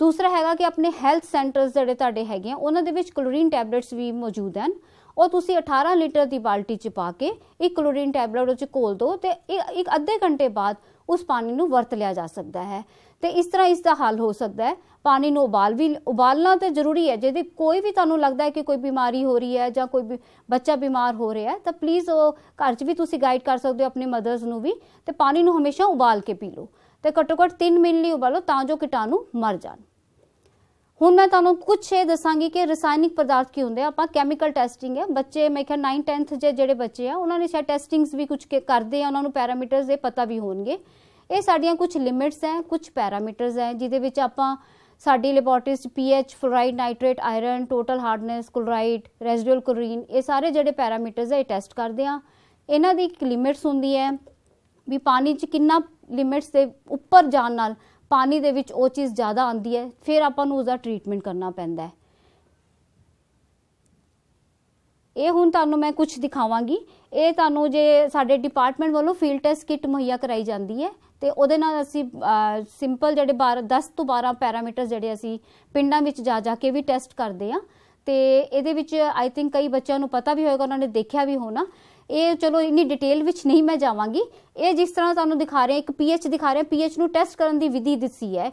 ਦੂਸਰਾ ਹੈਗਾ ਕਿ ਆਪਣੇ ਹੈਲਥ ਸੈਂਟਰਸ ਜਿਹੜੇ ਤੁਹਾਡੇ ਹੈਗੇ ਆ ਉਹਨਾਂ ਦੇ ਵਿੱਚ ਕਲੋਰੀਨ ਟੈਬਲੇਟਸ ਵੀ ਮੌਜੂਦ ਹਨ ਉਹ ਤੁਸੀਂ 18 ਲੀਟਰ ਦੀ ਬਾਲਟੀ ਚ ਪਾ ਕੇ ਇੱਕ ਕਲੋਰੀਨ ਟੈਬਲੇਟ ਉਹ ਚ ਘੋਲ ਦੋ ਤੇ ਇੱਕ ਅੱਧੇ ਘੰਟੇ ਬਾਅਦ ਉਸ ਪਾਣੀ ਨੂੰ ਵਰਤ ਲਿਆ ਜਾ ਸਕਦਾ ਹੈ ਤੇ ਇਸ ਤਰ੍ਹਾਂ ਇਸ ਦਾ ਹੱਲ ਹੋ ਸਕਦਾ ਹੈ ਪਾਣੀ ਨੂੰ ਉਬਾਲ ਵੀ ਉਬਾਲਣਾ ਤੇ ਜ਼ਰੂਰੀ ਹੈ ਜੇ ਕੋਈ ਵੀ ਤੁਹਾਨੂੰ ਲੱਗਦਾ ਹੈ ਕਿ ਕੋਈ ਬਿਮਾਰੀ ਹੋ ਰਹੀ ਹੈ ਜਾਂ ਕੋਈ ਬੱਚਾ ਬਿਮਾਰ ਹੋ ਰਿਹਾ ਹੈ ਤਾਂ ਪਲੀਜ਼ ਉਹ ਘਰ 'ਚ ਵੀ ਤੁਸੀਂ ਗਾਈਡ ਕਰ ਸਕਦੇ ਹੋ ਆਪਣੇ ਮਦਰਸ ਨੂੰ ਵੀ ਤੇ ਪਾਣੀ ਨੂੰ ਹਮੇਸ਼ਾ ਉਬਾਲ ਕੇ ਪੀ ਲਓ ਤੇ ਘੱਟੋ ਘੱਟ 3 ਮਿੰਟ ਲਈ ਉਬਾਲੋ ਤਾਂ ਜੋ ਕੀਟਾਣੂ ਮਰ ਜਾਣ ਹੁਣ ਮੈਂ ਤੁਹਾਨੂੰ ਕੁਝ ਇਹ ਦੱਸਾਂਗੀ ਕਿ ਰਸਾਇਣਿਕ ਪਦਾਰਥ ਕੀ ਹੁੰਦੇ ਆ ਆਪਾਂ ਕੈਮੀਕਲ ਟੈਸਟਿੰਗ ਹੈ ਬੱਚੇ ਮੈਂ ਕਿਹਾ 9 10th ਦੇ ਜਿਹੜੇ ਬੱਚੇ ਆ ਉਹਨਾਂ ਨੇ ਸ਼ਾਇਦ ਟੈਸਟਿੰਗਸ ਵੀ ਕੁਝ ਕਰਦੇ ਆ ਉਹਨਾਂ ਨੂੰ ਪੈਰਾਮੀਟਰਸ ਦੇ ਪਤਾ ਵੀ ਹੋਣਗੇ ਇਹ ਸਾਡੀਆਂ ਕੁਝ ਲਿਮਿਟਸ ਹੈ ਕੁਝ ਪੈਰਾਮੀਟਰਸ ਹੈ ਜਿਹਦੇ ਵਿੱਚ ਆਪਾਂ ਸਾਡੀ ਲੈਬੋਰਟਰੀਜ਼ 'ਚ pH fluoride nitrate iron total hardness chloride residual chlorine ਇਹ ਸਾਰੇ ਜਿਹੜੇ ਪੈਰਾਮੀਟਰਸ ਹੈ ਇਹ ਟੈਸਟ ਕਰਦੇ ਆ ਇਹਨਾਂ ਦੀ ਇੱਕ ਲਿਮਿਟਸ ਹੁੰਦੀ ਹੈ ਵੀ ਪਾਣੀ 'ਚ ਕਿੰਨਾ ਲਿਮਿਟਸ ਦੇ ਉੱਪਰ ਜਾਣ ਨਾਲ ਪਾਣੀ ਦੇ ਵਿੱਚ ਉਹ ਚੀਜ਼ ਜ਼ਿਆਦਾ ਆਉਂਦੀ ਹੈ ਫਿਰ ਆਪਾਂ ਨੂੰ ਉਸ ਦਾ ਟ੍ਰੀਟਮੈਂਟ ਕਰਨਾ ਪੈਂਦਾ ਹੈ ਇਹ ਹੁਣ ਤੁਹਾਨੂੰ ਮੈਂ ਕੁਝ ਦਿਖਾਵਾਂਗੀ ਇਹ ਤੁਹਾਨੂੰ ਜੇ ਸਾਡੇ ਡਿਪਾਰਟਮੈਂਟ ਵੱਲੋਂ ਫੀਲਡ ਟੈਸਟ ਕਿਟ ਮੁਹੱਈਆ ਕਰਾਈ ਜਾਂਦੀ ਹੈ ਤੇ ਉਹਦੇ ਨਾਲ ਅਸੀਂ ਸਿੰਪਲ ਜਿਹੜੇ 10 ਤੋਂ 12 ਪੈਰਾਮੀਟਰ ਜਿਹੜੇ ਅਸੀਂ ਪਿੰਡਾਂ ਵਿੱਚ ਜਾ ਜਾ ਕੇ ਵੀ ਟੈਸਟ ਕਰਦੇ ਆ ਤੇ ਇਹਦੇ ਵਿੱਚ ਆਈ ਥਿੰਕ ਕਈ ਬੱਚਿਆਂ ਨੂੰ ਪਤਾ ਵੀ ਹੋਏਗਾ ਉਹਨਾਂ ਨੇ ਦੇਖਿਆ ਵੀ ਹੋਣਾ ਇਹ ਚਲੋ ਇਨੀ ਡਿਟੇਲ ਵਿੱਚ ਨਹੀਂ ਮੈਂ ਜਾਵਾਂਗੀ ਇਹ ਜਿਸ ਤਰ੍ਹਾਂ ਤੁਹਾਨੂੰ ਦਿਖਾ ਰਹੇ ਇੱਕ ਪੀਐਚ ਦਿਖਾ ਰਹੇ ਪੀਐਚ ਨੂੰ ਟੈਸਟ ਕਰਨ ਦੀ ਵਿਧੀ ਦਿੱਸੀ ਹੈ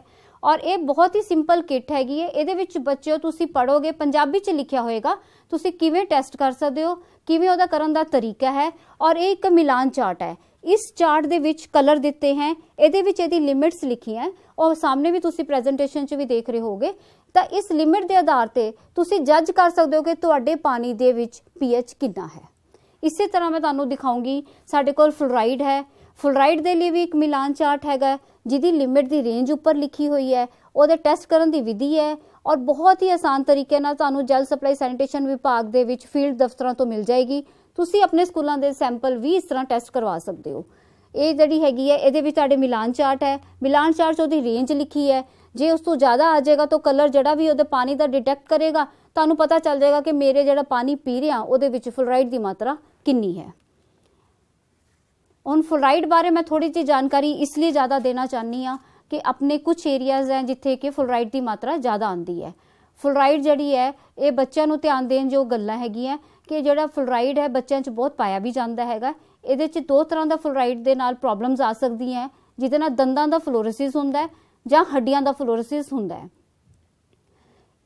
ਔਰ ਇਹ ਬਹੁਤ ਹੀ ਸਿੰਪਲ ਕਿਟ ਹੈਗੀ ਹੈ ਇਹਦੇ ਵਿੱਚ ਬੱਚਿਓ ਤੁਸੀਂ ਪੜੋਗੇ ਪੰਜਾਬੀ ਚ ਲਿਖਿਆ ਹੋਏਗਾ ਤੁਸੀਂ ਕਿਵੇਂ ਟੈਸਟ ਕਰ ਸਕਦੇ ਹੋ ਕਿਵੇਂ ਉਹਦਾ ਕਰਨ ਦਾ ਤਰੀਕਾ ਹੈ ਔਰ ਇਹ ਇੱਕ ਮਿਲਾਨ ਚਾਰਟ ਹੈ ਇਸ ਚਾਰਟ ਦੇ ਵਿੱਚ ਕਲਰ ਦਿੱਤੇ ਹੈ ਇਹਦੇ ਵਿੱਚ ਇਹਦੀ ਲਿਮਿਟਸ ਲਿਖੀਆਂ ਔਰ ਸਾਹਮਣੇ ਵੀ ਤੁਸੀਂ ਪ੍ਰੈਜੈਂਟੇਸ਼ਨ 'ਚ ਵੀ ਦੇਖ ਰਹੇ ਹੋਗੇ ਤਾਂ ਇਸ ਲਿਮਿਟ ਦੇ ਆਧਾਰ ਤੇ ਤੁਸੀਂ ਜੱਜ ਕਰ ਸਕਦੇ ਹੋ ਕਿ ਤੁਹਾਡੇ ਪਾਣੀ ਦੇ ਵਿੱਚ ਪੀਐਚ ਕਿੰਨਾ ਹੈ ਇਸੇ ਤਰ੍ਹਾਂ ਮੈਂ ਤੁਹਾਨੂੰ ਦਿਖਾਉਂਗੀ ਸਾਡੇ ਕੋਲ ਫਲੋਰਾਈਡ ਹੈ ਫਲੋਰਾਈਡ ਦੇ ਲਈ ਵੀ ਇੱਕ ਮਿਲਾਨ ਚਾਰਟ ਹੈਗਾ ਜਿਹਦੀ ਲਿਮਿਟ ਦੀ ਰੇਂਜ ਉੱਪਰ ਲਿਖੀ ਹੋਈ ਹੈ ਉਹਦੇ ਟੈਸਟ ਕਰਨ ਦੀ ਵਿਧੀ ਹੈ ਔਰ ਬਹੁਤ ਹੀ ਆਸਾਨ ਤਰੀਕੇ ਨਾਲ ਤੁਹਾਨੂੰ ਜਲ ਸਪਲਾਈ ਸੈਨੀਟੇਸ਼ਨ ਵਿਭਾਗ ਦੇ ਵਿੱਚ ਫੀਲਡ ਦਫ਼ਤਰਾਂ ਤੋਂ ਮਿਲ ਜਾਏਗੀ ਤੁਸੀਂ ਆਪਣੇ ਸਕੂਲਾਂ ਦੇ ਸੈਂਪਲ ਵੀ ਇਸ ਤਰ੍ਹਾਂ ਟੈਸਟ ਕਰਵਾ ਸਕਦੇ ਹੋ ਇਹ ਜਿਹੜੀ ਹੈਗੀ ਹੈ ਇਹਦੇ ਵਿੱਚ ਤੁਹਾਡੇ ਮਿਲਾਨ ਚਾਰਟ ਹੈ ਮਿਲਾਨ ਚਾਰਟ ਉਹਦੀ ਰੇਂਜ ਲਿਖੀ ਹੈ ਜੇ ਉਸ ਤੋਂ ਜ਼ਿਆਦਾ ਆ ਜਾਏਗਾ ਤਾਂ ਕਲਰ ਜਿਹੜਾ ਵੀ ਉਹਦੇ ਪਾਣੀ ਦਾ ਡਿਟੈਕਟ ਕਰੇਗਾ ਤੁਹਾਨੂੰ ਪਤਾ ਚੱਲ ਜਾਏਗਾ ਕਿ ਮੇਰੇ ਜਿਹੜਾ ਪਾਣੀ ਪੀ ਰਿਹਾ ਉਹਦੇ ਵਿੱਚ ਫਲੋਰਾਈਡ ਦੀ ਮਾਤਰਾ ਕਿੰਨੀ ਹੈ ਹੁਣ ਫਲੋਰਾਈਡ ਬਾਰੇ ਮੈਂ ਥੋੜੀ ਜਿਹੀ ਜਾਣਕਾਰੀ ਇਸ ਲਈ ਜ਼ਿਆਦਾ ਦੇਣਾ ਚਾਹਨੀ ਆ ਕਿ ਆਪਣੇ ਕੁਝ ਏਰੀਆਜ਼ ਹੈ ਜਿੱਥੇ ਕਿ ਫਲੋਰਾਈਡ ਦੀ ਮਾਤਰਾ ਜ਼ਿਆਦਾ ਆਂਦੀ ਹੈ ਫਲੋਰਾਈਡ ਜਿਹੜੀ ਹੈ ਇਹ ਬੱਚਿਆਂ ਨੂੰ ਧਿਆਨ ਦੇਣ ਜੋ ਗੱਲਾਂ ਹੈਗੀਆਂ ਕਿ ਜਿਹੜਾ ਫਲੋਰਾਈਡ ਹੈ ਬੱਚਿਆਂ 'ਚ ਬਹੁਤ ਪਾਇਆ ਵੀ ਜਾਂਦਾ ਹੈਗਾ ਇਹਦੇ 'ਚ ਦੋ ਤਰ੍ਹਾਂ ਦਾ ਫਲੋਰਾਈਡ ਦੇ ਨਾਲ ਪ੍ਰੋਬਲਮਸ ਆ ਸਕਦੀਆਂ ਜਿਹਦੇ ਨਾਲ ਦੰਦਾਂ ਦਾ ਫਲੋਰੋਸਿਸ ਹੁੰਦਾ ਹੈ ਜਾਂ ਹੱਡੀਆਂ ਦਾ ਫਲੋਰੋਸਿਸ ਹੁੰਦਾ ਹੈ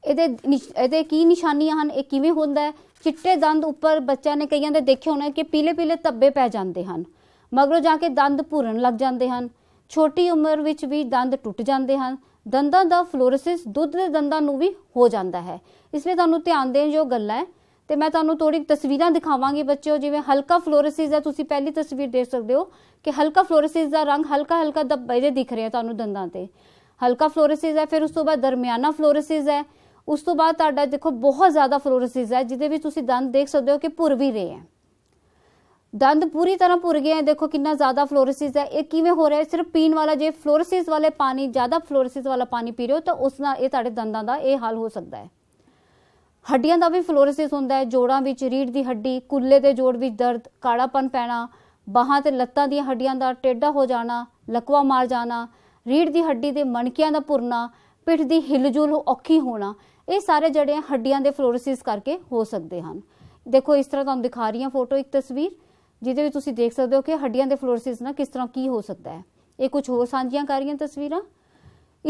ਇਹਦੇ ਇਹਦੇ ਕੀ ਨਿਸ਼ਾਨੀਆਂ ਹਨ ਇਹ ਕਿਵੇਂ ਹੁੰਦਾ ਹੈ ਚਿੱਟੇ ਦੰਦ ਉੱਪਰ ਬੱਚਿਆਂ ਨੇ ਕਈਆਂ ਦੇ ਦੇਖੇ ਹੋਣਾ ਕਿ ਪੀਲੇ-ਪੀਲੇ ਧੱਬੇ ਪੈ ਜਾਂਦੇ ਹਨ ਮਗਰੋਂ ਜਾ ਕੇ ਦੰਦ ਭੁਰਨ ਲੱਗ ਜਾਂਦੇ ਹਨ ਛੋਟੀ ਉਮਰ ਵਿੱਚ ਵੀ ਦੰਦ ਟੁੱਟ ਜਾਂਦੇ ਹਨ ਦੰਦਾਂ ਦਾ ਫਲੋਰੋਸਿਸ ਦੁੱਧ ਦੇ ਦੰਦਾਂ ਨੂੰ ਵੀ ਹੋ ਜਾਂਦਾ ਹੈ ਇਸ ਲਈ ਤੁਹਾਨੂੰ ਧਿਆਨ ਦੇਣ ਜੋ ਗੱਲਾਂ ਹੈ ਤੇ ਮੈਂ ਤੁਹਾਨੂੰ ਥੋੜੀ ਤਸਵੀਰਾਂ ਦਿਖਾਵਾਂਗੀ ਬੱਚਿਓ ਜਿਵੇਂ ਹਲਕਾ ਫਲੋਰਸਿਸ ਹੈ ਤੁਸੀਂ ਪਹਿਲੀ ਤਸਵੀਰ ਦੇਖ ਸਕਦੇ ਹੋ ਕਿ ਹਲਕਾ ਫਲੋਰਸਿਸ ਦਾ ਰੰਗ ਹਲਕਾ ਹਲਕਾ ਦਬੇਰੇ ਦਿਖ ਰਿਹਾ ਤੁਹਾਨੂੰ ਦੰਦਾਂ ਤੇ ਹਲਕਾ ਫਲੋਰਸਿਸ ਹੈ ਫਿਰ ਉਸ ਤੋਂ ਬਾਅਦ ਦਰਮਿਆਨਾ ਫਲੋਰਸਿਸ ਹੈ ਉਸ ਤੋਂ ਬਾਅਦ ਤੁਹਾਡਾ ਦੇਖੋ ਬਹੁਤ ਜ਼ਿਆਦਾ ਫਲੋਰਸਿਸ ਹੈ ਜਿਹਦੇ ਵਿੱਚ ਤੁਸੀਂ ਦੰਦ ਦੇਖ ਸਕਦੇ ਹੋ ਕਿ ਪੁਰ ਵੀ ਰਹੇ ਹੈ ਦੰਦ ਪੂਰੀ ਤਰ੍ਹਾਂ ਪੁਰ ਗਏ ਹੈ ਦੇਖੋ ਕਿੰਨਾ ਜ਼ਿਆਦਾ ਫਲੋਰਸਿਸ ਹੈ ਇਹ ਕਿਵੇਂ ਹੋ ਰਿਹਾ ਹੈ ਸਿਰਫ ਪੀਣ ਵਾਲਾ ਜੇ ਫਲੋਰਸਿਸ ਵਾਲੇ ਪਾਣੀ ਜ਼ਿਆਦਾ ਫਲੋਰਸਿਸ ਵਾਲਾ ਪਾਣੀ ਪੀ ਰਹੇ ਹੋ ਤਾਂ ਉਸ ਨਾਲ ਇਹ ਤੁਹਾਡੇ ਦੰਦਾਂ ਦਾ ਇਹ ਹਾਲ ਹੋ ਸਕਦਾ ਹੈ ਹੱਡੀਆਂ ਦਾ ਵੀ ਫਲੋਰੋਸਿਸ ਹੁੰਦਾ ਹੈ ਜੋੜਾਂ ਵਿੱਚ ਰੀੜ ਦੀ ਹੱਡੀ ਕੁੱਲੇ ਦੇ ਜੋੜ ਵਿੱਚ ਦਰਦ ਕਾਲਾਪਨ ਪੈਣਾ ਬਾਹਾਂ ਤੇ ਲੱਤਾਂ ਦੀਆਂ ਹੱਡੀਆਂ ਦਾ ਟੇਢਾ ਹੋ ਜਾਣਾ ਲਕਵਾ ਮਾਰ ਜਾਣਾ ਰੀੜ ਦੀ ਹੱਡੀ ਦੇ ਮਣਕਿਆਂ ਦਾ ਪੁਰਨਾ ਪਿੱਠ ਦੀ ਹਿਲਜੁਲ ਔਖੀ ਹੋਣਾ ਇਹ ਸਾਰੇ ਜਿਹੜੇ ਹੱਡੀਆਂ ਦੇ ਫਲੋਰੋਸਿਸ ਕਰਕੇ ਹੋ ਸਕਦੇ ਹਨ ਦੇਖੋ ਇਸ ਤਰ੍ਹਾਂ ਤੁਹਾਨੂੰ ਦਿਖਾ ਰਹੀ ਹਾਂ ਫੋਟੋ ਇੱਕ ਤਸਵੀਰ ਜਿਹਦੇ ਵਿੱਚ ਤੁਸੀਂ ਦੇਖ ਸਕਦੇ ਹੋ ਕਿ ਹੱਡੀਆਂ ਦੇ ਫਲੋਰੋਸਿਸ ਨਾਲ ਕਿਸ ਤਰ੍ਹਾਂ ਕੀ ਹੋ ਸਕਦਾ ਹੈ ਇਹ ਕੁਝ ਹੋਰ ਸਾਂਝੀਆਂ ਕਰ ਰਹੀਆਂ ਤਸਵੀਰਾਂ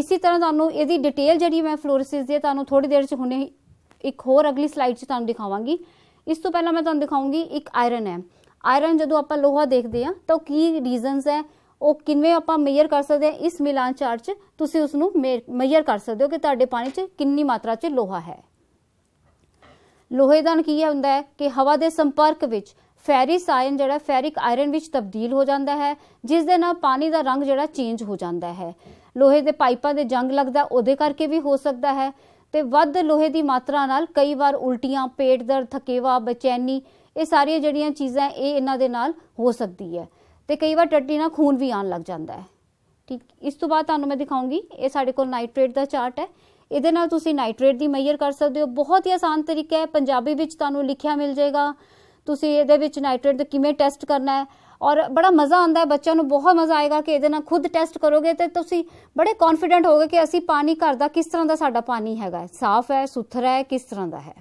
ਇਸੇ ਤਰ੍ਹਾਂ ਤੁਹਾਨੂੰ ਇਹਦੀ ਡਿਟੇਲ ਜਿਹੜੀ ਮੈਂ ਫਲੋਰੋਸਿਸ ਦੀ ਤੁਹਾਨੂੰ ਥੋੜੀ ਦੇਰ 'ਚ ਹੁਣੇ ਇੱਕ ਹੋਰ ਅਗਲੀ ਸਲਾਈਡ 'ਚ ਤੁਹਾਨੂੰ ਦਿਖਾਵਾਂਗੀ ਇਸ ਤੋਂ ਪਹਿਲਾਂ ਮੈਂ ਤੁਹਾਨੂੰ ਦਿਖਾਉਂਗੀ ਇੱਕ ਆਇਰਨ ਹੈ ਆਇਰਨ ਜਦੋਂ ਆਪਾਂ ਲੋਹਾ ਦੇਖਦੇ ਆ ਤਾਂ ਕੀ ਰੀਜ਼ਨਸ ਹੈ ਉਹ ਕਿਵੇਂ ਆਪਾਂ ਮੇਜ਼ਰ ਕਰ ਸਕਦੇ ਆ ਇਸ ਮਿਲਾਨ ਚਾਰਟ 'ਚ ਤੁਸੀਂ ਉਸ ਨੂੰ ਮੇਜ਼ਰ ਕਰ ਸਕਦੇ ਹੋ ਕਿ ਤੁਹਾਡੇ ਪਾਣੀ 'ਚ ਕਿੰਨੀ ਮਾਤਰਾ 'ਚ ਲੋਹਾ ਹੈ ਲੋਹੇ ਦਾ ਕੀ ਹੁੰਦਾ ਹੈ ਕਿ ਹਵਾ ਦੇ ਸੰਪਰਕ ਵਿੱਚ ਫੈਰਿਸ ਆਇਨ ਜਿਹੜਾ ਫੈਰਿਕ ਆਇਰਨ ਵਿੱਚ ਤਬਦੀਲ ਹੋ ਜਾਂਦਾ ਹੈ ਜਿਸ ਦੇ ਨਾਲ ਪਾਣੀ ਦਾ ਰੰਗ ਜਿਹੜਾ ਚੇਂਜ ਹੋ ਜਾਂਦਾ ਹੈ ਲੋਹੇ ਦੇ ਪਾਈਪਾਂ ਦੇ ਜੰਗ ਲੱਗਦਾ ਉਹਦੇ ਕਰਕੇ ਵੀ ਹੋ ਸਕਦਾ ਹੈ ਤੇ ਵੱਧ ਲੋਹੇ ਦੀ ਮਾਤਰਾ ਨਾਲ ਕਈ ਵਾਰ ਉਲਟੀਆਂ ਪੇਟ ਦਰਦ ਥਕੇਵਾ ਬੇਚੈਨੀ ਇਹ ਸਾਰੀਆਂ ਜਿਹੜੀਆਂ ਚੀਜ਼ਾਂ ਇਹ ਇਹਨਾਂ ਦੇ ਨਾਲ ਹੋ ਸਕਦੀ ਹੈ ਤੇ ਕਈ ਵਾਰ ਟੱਟੀ ਨਾਲ ਖੂਨ ਵੀ ਆਣ ਲੱਗ ਜਾਂਦਾ ਹੈ ਠੀਕ ਇਸ ਤੋਂ ਬਾਅਦ ਤੁਹਾਨੂੰ ਮੈਂ ਦਿਖਾਉਂਗੀ ਇਹ ਸਾਡੇ ਕੋਲ ਨਾਈਟ੍ਰੇਟ ਦਾ ਚਾਰਟ ਹੈ ਇਹਦੇ ਨਾਲ ਤੁਸੀਂ ਨਾਈਟ੍ਰੇਟ ਦੀ ਮੈਜ਼ਰ ਕਰ ਸਕਦੇ ਹੋ ਬਹੁਤ ਹੀ ਆਸਾਨ ਤਰੀਕਾ ਹੈ ਪੰਜਾਬੀ ਵਿੱਚ ਤੁਹਾਨੂੰ ਲਿਖਿਆ ਮਿਲ ਜਾਏਗਾ ਤੁਸੀਂ ਇਹਦੇ ਵਿੱਚ ਨਾਈਟ੍ਰੇਟ ਦਾ ਕਿਵੇਂ ਟੈਸਟ ਕਰਨਾ ਹੈ ਔਰ ਬੜਾ ਮਜ਼ਾ ਆਉਂਦਾ ਹੈ ਬੱਚਿਆਂ ਨੂੰ ਬਹੁਤ ਮਜ਼ਾ ਆਏਗਾ ਕਿ ਇਹਦੇ ਨਾਲ ਖੁਦ ਟੈਸਟ ਕਰੋਗੇ ਤੇ ਤੁਸੀਂ ਬੜੇ ਕੌਨਫੀਡੈਂਟ ਹੋਗੇ ਕਿ ਅਸੀਂ ਪਾਣੀ ਘਰ ਦਾ ਕਿਸ ਤਰ੍ਹਾਂ ਦਾ ਸਾਡਾ ਪਾਣੀ ਹੈਗਾ ਸਾਫ਼ ਹੈ ਸੁਥਰਾ ਹੈ ਕਿਸ ਤਰ੍ਹਾਂ ਦਾ ਹੈ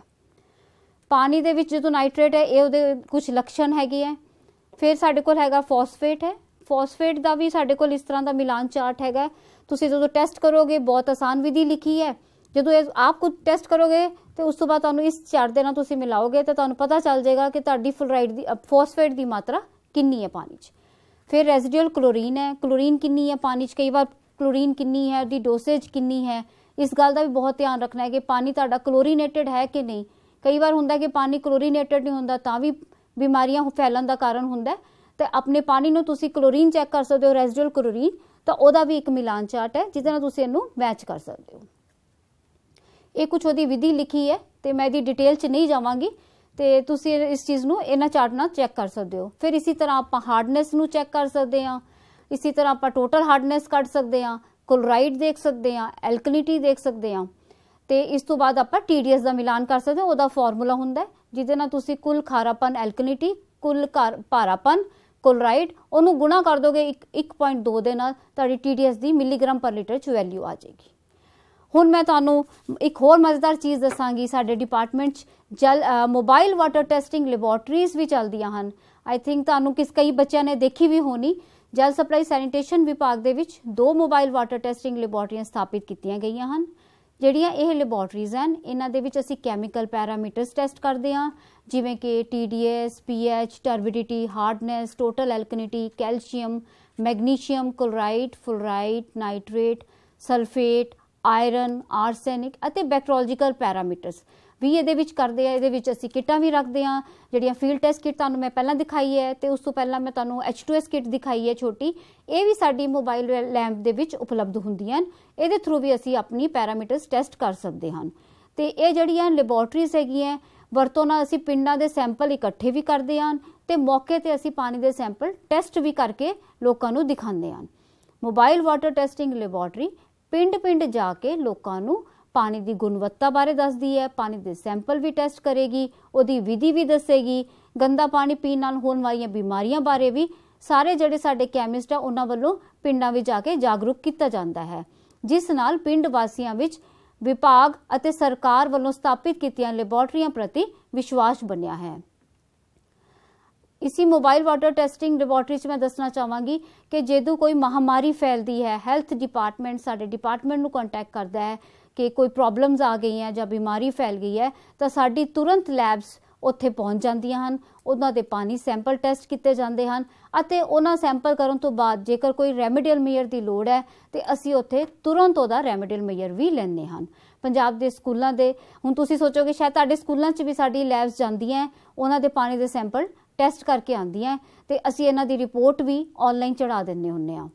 ਪਾਣੀ ਦੇ ਵਿੱਚ ਜਦੋਂ ਨਾਈਟ੍ਰੇਟ ਹੈ ਇਹ ਉਹਦੇ ਕੁਝ ਲੱਛਣ ਹੈਗੇ ਆ ਫਿਰ ਸਾਡੇ ਕੋਲ ਹੈਗਾ ਫਾਸਫੇਟ ਹੈ ਫਾਸਫੇਟ ਦਾ ਵੀ ਸਾਡੇ ਕੋਲ ਇਸ ਤਰ੍ਹਾਂ ਦਾ ਮਿਲਾਨ ਚਾਰਟ ਹੈਗਾ ਤੁਸੀਂ ਜਦੋਂ ਟੈਸਟ ਕਰੋਗੇ ਬਹੁਤ ਆਸਾਨ ਵਿਧੀ ਲਿਖੀ ਹੈ ਜਦੋਂ ਇਹ ਆਪ ਕੋ ਟੈਸਟ ਕਰੋਗੇ ਤੇ ਉਸ ਤੋਂ ਬਾਅਦ ਤੁਹਾਨੂੰ ਇਸ ਚਾਰ ਦੇ ਨਾਲ ਤੁਸੀਂ ਮਿਲਾਓਗੇ ਤਾਂ ਤੁਹਾਨੂੰ ਪਤਾ ਚੱਲ ਜਾਏਗਾ ਕਿ ਤੁਹਾਡੀ ਫਲੋਰਾਈਡ ਦੀ ਫੋਸਫੇਟ ਦੀ ਮਾਤਰਾ ਕਿੰਨੀ ਹੈ ਪਾਣੀ 'ਚ ਫਿਰ ਰੈਜ਼ੀਡੂਅਲ ਕਲੋਰੀਨ ਹੈ ਕਲੋਰੀਨ ਕਿੰਨੀ ਹੈ ਪਾਣੀ 'ਚ ਕਈ ਵਾਰ ਕਲੋਰੀਨ ਕਿੰਨੀ ਹੈ ਦੀ ਡੋਸੇਜ ਕਿੰਨੀ ਹੈ ਇਸ ਗੱਲ ਦਾ ਵੀ ਬਹੁਤ ਧਿਆਨ ਰੱਖਣਾ ਹੈ ਕਿ ਪਾਣੀ ਤੁਹਾਡਾ ਕਲੋਰੀਨੇਟਡ ਹੈ ਕਿ ਨਹੀਂ ਕਈ ਵਾਰ ਹੁੰਦਾ ਕਿ ਪਾਣੀ ਕਲੋਰੀਨੇਟਡ ਨਹੀਂ ਹੁੰਦਾ ਤਾਂ ਵੀ ਬਿਮਾਰੀਆਂ ਫੈਲਣ ਦਾ ਕਾਰਨ ਹੁੰਦਾ ਤੇ ਆਪਣੇ ਪਾਣੀ ਨੂੰ ਤੁਸੀਂ ਕਲੋਰੀਨ ਚੈੱਕ ਕਰ ਸਕਦੇ ਹੋ ਰੈਜ਼ੀਡੂਅਲ ਕਲੋਰੀਨ ਤਾਂ ਉਹਦਾ ਵੀ ਇੱਕ ਮਿਲਾਨ ਚਾਰਟ ਹੈ ਦੇ ਨਾਲ ਤੁਸੀਂ ਇਹਨੂੰ ਮੈਚ ਕਰ ਸਕਦੇ ਹੋ ਇਹ ਕੁਝ ਉਹਦੀ ਵਿਧੀ ਲਿਖੀ ਹੈ ਤੇ ਮੈਂ ਇਹਦੀ ਡਿਟੇਲ 'ਚ ਨਹੀਂ ਜਾਵਾਂਗੀ ਤੇ ਤੁਸੀਂ ਇਸ ਚੀਜ਼ ਨੂੰ ਇਹਨਾਂ ਚਾਰਟ ਨਾਲ ਚੈੱਕ ਕਰ ਸਕਦੇ ਹੋ ਫਿਰ ਇਸੇ ਤਰ੍ਹਾਂ ਆਪਾਂ ਹਾਰਡਨੈਸ ਨੂੰ ਚੈੱਕ ਕਰ ਸਕਦੇ ਹਾਂ ਇਸੇ ਤਰ੍ਹਾਂ ਆਪਾਂ ਟੋਟਲ ਹਾਰਡਨੈਸ ਕੱਢ ਸਕਦੇ ਹਾਂ ਕਲਰਾਈਡ ਦੇਖ ਸਕਦੇ ਹਾਂ ਐਲਕਲਿਨਿਟੀ ਦੇਖ ਸਕਦੇ ਹਾਂ ਤੇ ਇਸ ਤੋਂ ਬਾਅਦ ਆਪਾਂ ਟੀਡੀਐਸ ਦਾ ਮਿਲਾਨ ਕਰ ਸਕਦੇ ਹਾਂ ਉਹਦਾ ਫਾਰਮੂਲਾ ਹੁੰਦਾ ਜਿਹਦੇ ਨਾਲ ਤੁਸੀਂ ਕੁੱਲ ਖਾਰਾਪਨ ਐਲਕਲਿਨਿਟੀ ਕੁੱਲ ਭਾਰਾਪਨ ਕਲਰਾਈਡ ਉਹਨੂੰ ਗੁਣਾ ਕਰ ਦੋਗੇ 1.2 ਦੇ ਨਾਲ ਤੁਹਾਡੀ ਟੀਡੀਐਸ ਦੀ ਮਿਲੀਗ੍ਰਾਮ ਪਰ ਲੀਟਰ ਚ ਵੈਲਿਊ ਆ ਜਾਏਗੀ ਹੁਣ ਮੈਂ ਤੁਹਾਨੂੰ ਇੱਕ ਹੋਰ ਮਜ਼ੇਦਾਰ ਚੀਜ਼ ਦੱਸਾਂਗੀ ਸਾਡੇ ਡਿਪਾਰਟਮੈਂਟ 'ਚ ਜਲ ਮੋਬਾਈਲ ਵਾਟਰ ਟੈਸਟਿੰਗ ਲੈਬੋਰਟਰੀਜ਼ ਵੀ ਚੱਲਦੀਆਂ ਹਨ ਆਈ ਥਿੰਕ ਤੁਹਾਨੂੰ ਕਿਸ ਕਈ ਬੱਚਿਆਂ ਨੇ ਦੇਖੀ ਵੀ ਹੋਣੀ ਜਲ ਸਪਲਾਈ ਸੈਨੀਟੇਸ਼ਨ ਵਿਭਾਗ ਦੇ ਵਿੱਚ ਦੋ ਮੋਬਾਈਲ ਵਾਟਰ ਟੈਸਟਿੰਗ ਲੈਬੋਰਟਰੀਆਂ ਸਥਾਪਿਤ ਕੀਤੀਆਂ ਗਈਆਂ ਹਨ ਜਿਹੜੀਆਂ ਇਹ ਲੈਬੋਰਟਰੀਜ਼ ਹਨ ਇਹਨਾਂ ਦੇ ਵਿੱਚ ਅਸੀਂ ਕੈਮੀਕਲ ਪੈਰਾਮੀਟਰਸ ਟੈਸਟ ਕਰਦੇ ਹਾਂ ਜਿਵੇਂ ਕਿ TDS pH turbidity, hardness, total alkalinity, calcium, magnesium chloride, fluoride, nitrate, sulphate iron arsenic ਅਤੇ ਬੈਕਟਰੋਲੋਜੀਕਲ ਪੈਰਾਮੀਟਰਸ ਵੀ ਇਹਦੇ ਵਿੱਚ ਕਰਦੇ ਆ ਇਹਦੇ ਵਿੱਚ ਅਸੀਂ ਕਿਟਾਂ ਵੀ ਰੱਖਦੇ ਆ ਜਿਹੜੀਆਂ ਫੀਲਡ ਟੈਸਟ ਕਿਟ ਤੁਹਾਨੂੰ ਮੈਂ ਪਹਿਲਾਂ ਦਿਖਾਈ ਹੈ ਤੇ ਉਸ ਤੋਂ ਪਹਿਲਾਂ ਮੈਂ ਤੁਹਾਨੂੰ H2S ਕਿਟ ਦਿਖਾਈ ਹੈ ਛੋਟੀ ਇਹ ਵੀ ਸਾਡੀ ਮੋਬਾਈਲ ਲੈਂਪ ਦੇ ਵਿੱਚ ਉਪਲਬਧ ਹੁੰਦੀਆਂ ਹਨ ਇਹਦੇ ਥਰੂ ਵੀ ਅਸੀਂ ਆਪਣੀ ਪੈਰਾਮੀਟਰਸ ਟੈਸਟ ਕਰ ਸਕਦੇ ਹਾਂ ਤੇ ਇਹ ਜਿਹੜੀਆਂ ਲੈਬੋਰਟਰੀਜ਼ ਹੈਗੀਆਂ ਵਰਤੋਂ ਨਾਲ ਅਸੀਂ ਪਿੰਡਾਂ ਦੇ ਸੈਂਪਲ ਇਕੱਠੇ ਵੀ ਕਰਦੇ ਹਾਂ ਤੇ ਮੌਕੇ ਤੇ ਅਸੀਂ ਪਾਣੀ ਦੇ ਸੈਂਪਲ ਟੈਸਟ ਵੀ ਕਰਕੇ ਲੋਕਾਂ ਨੂੰ ਦਿਖਾਉਂਦੇ ਹਾਂ ਮੋਬਾਈਲ ਵਾਟਰ ਟੈਸਟਿੰਗ ਲੈਬੋਰਟਰੀ ਪਿੰਡ-ਪਿੰਡ ਜਾ ਕੇ ਲੋਕਾਂ ਨੂੰ ਪਾਣੀ ਦੀ ਗੁਣਵੱਤਾ ਬਾਰੇ ਦੱਸਦੀ ਹੈ ਪਾਣੀ ਦੇ ਸੈਂਪਲ ਵੀ ਟੈਸਟ ਕਰੇਗੀ ਉਹਦੀ ਵਿਧੀ ਵੀ ਦੱਸੇਗੀ ਗੰਦਾ ਪਾਣੀ ਪੀਣ ਨਾਲ ਹੋਣ ਵਾਲੀਆਂ ਬਿਮਾਰੀਆਂ ਬਾਰੇ ਵੀ ਸਾਰੇ ਜਿਹੜੇ ਸਾਡੇ ਕੈਮਿਸਟ ਆ ਉਹਨਾਂ ਵੱਲੋਂ ਪਿੰਡਾਂ ਵਿੱਚ ਜਾ ਕੇ ਜਾਗਰੂਕ ਕੀਤਾ ਜਾਂਦਾ ਹੈ ਜਿਸ ਨਾਲ ਪਿੰਡ ਵਾਸੀਆਂ ਵਿੱਚ ਵਿਭਾਗ ਅਤੇ ਸਰਕਾਰ ਵੱਲੋਂ ਸਥਾਪਿਤ ਕੀਤੀਆਂ ਲੈਬੋਰਟਰੀਆਂ ਪ੍ਰਤੀ ਵਿਸ਼ਵਾਸ ਬਣਿਆ ਹੈ ਇਸੀ ਮੋਬਾਈਲ ਵਾਟਰ ਟੈਸਟਿੰਗ ਲੈਬੋਰਟਰੀ 'ਚ ਮੈਂ ਦੱਸਣਾ ਚਾਹਾਂਗੀ ਕਿ ਜੇਦੂ ਕੋਈ ਮਹਾਮਾਰੀ ਫੈਲਦੀ ਹੈ ਹੈਲਥ ਡਿਪਾਰਟਮੈਂਟ ਸਾਡੇ ਡਿਪਾਰਟਮੈਂਟ ਨੂੰ ਕੰਟੈਕਟ ਕਰਦਾ ਹੈ ਕਿ ਕੋਈ ਪ੍ਰੋਬਲਮਸ ਆ ਗਈਆਂ ਜਾਂ ਬਿਮਾਰੀ ਫੈਲ ਗਈ ਹੈ ਤਾਂ ਸਾਡੀ ਤੁਰੰਤ ਲੈਬਸ ਉੱਥੇ ਪਹੁੰਚ ਜਾਂਦੀਆਂ ਹਨ ਉਹਨਾਂ ਦੇ ਪਾਣੀ ਸੈਂਪਲ ਟੈਸਟ ਕੀਤੇ ਜਾਂਦੇ ਹਨ ਅਤੇ ਉਹਨਾਂ ਸੈਂਪਲ ਕਰਨ ਤੋਂ ਬਾਅਦ ਜੇਕਰ ਕੋਈ ਰੈਮੇਡੀਅਲ ਮੇਅਰ ਦੀ ਲੋੜ ਹੈ ਤੇ ਅਸੀਂ ਉੱਥੇ ਤੁਰੰਤ ਉਹਦਾ ਰੈਮੇਡੀਅਲ ਮੇਅਰ ਵੀ ਲੈਣੇ ਹਨ ਪੰਜਾਬ ਦੇ ਸਕੂਲਾਂ ਦੇ ਹੁਣ ਤੁਸੀਂ ਸੋਚੋਗੇ ਸ਼ਾਇਦ ਤੁਹਾਡੇ ਸਕੂਲਾਂ 'ਚ ਵੀ ਸਾਡੀ ਲੈਬਸ ਜਾਂਦੀਆਂ ਉਹਨਾਂ ਦੇ ਪਾਣੀ ਦੇ ਸੈਂਪਲ ਟੈਸਟ ਕਰਕੇ ਆਉਂਦੀਆਂ ਤੇ ਅਸੀਂ ਇਹਨਾਂ ਦੀ ਰਿਪੋਰਟ ਵੀ ਆਨਲਾਈਨ ਚੜਾ ਦਿੰਨੇ ਹੁੰਨੇ ਆ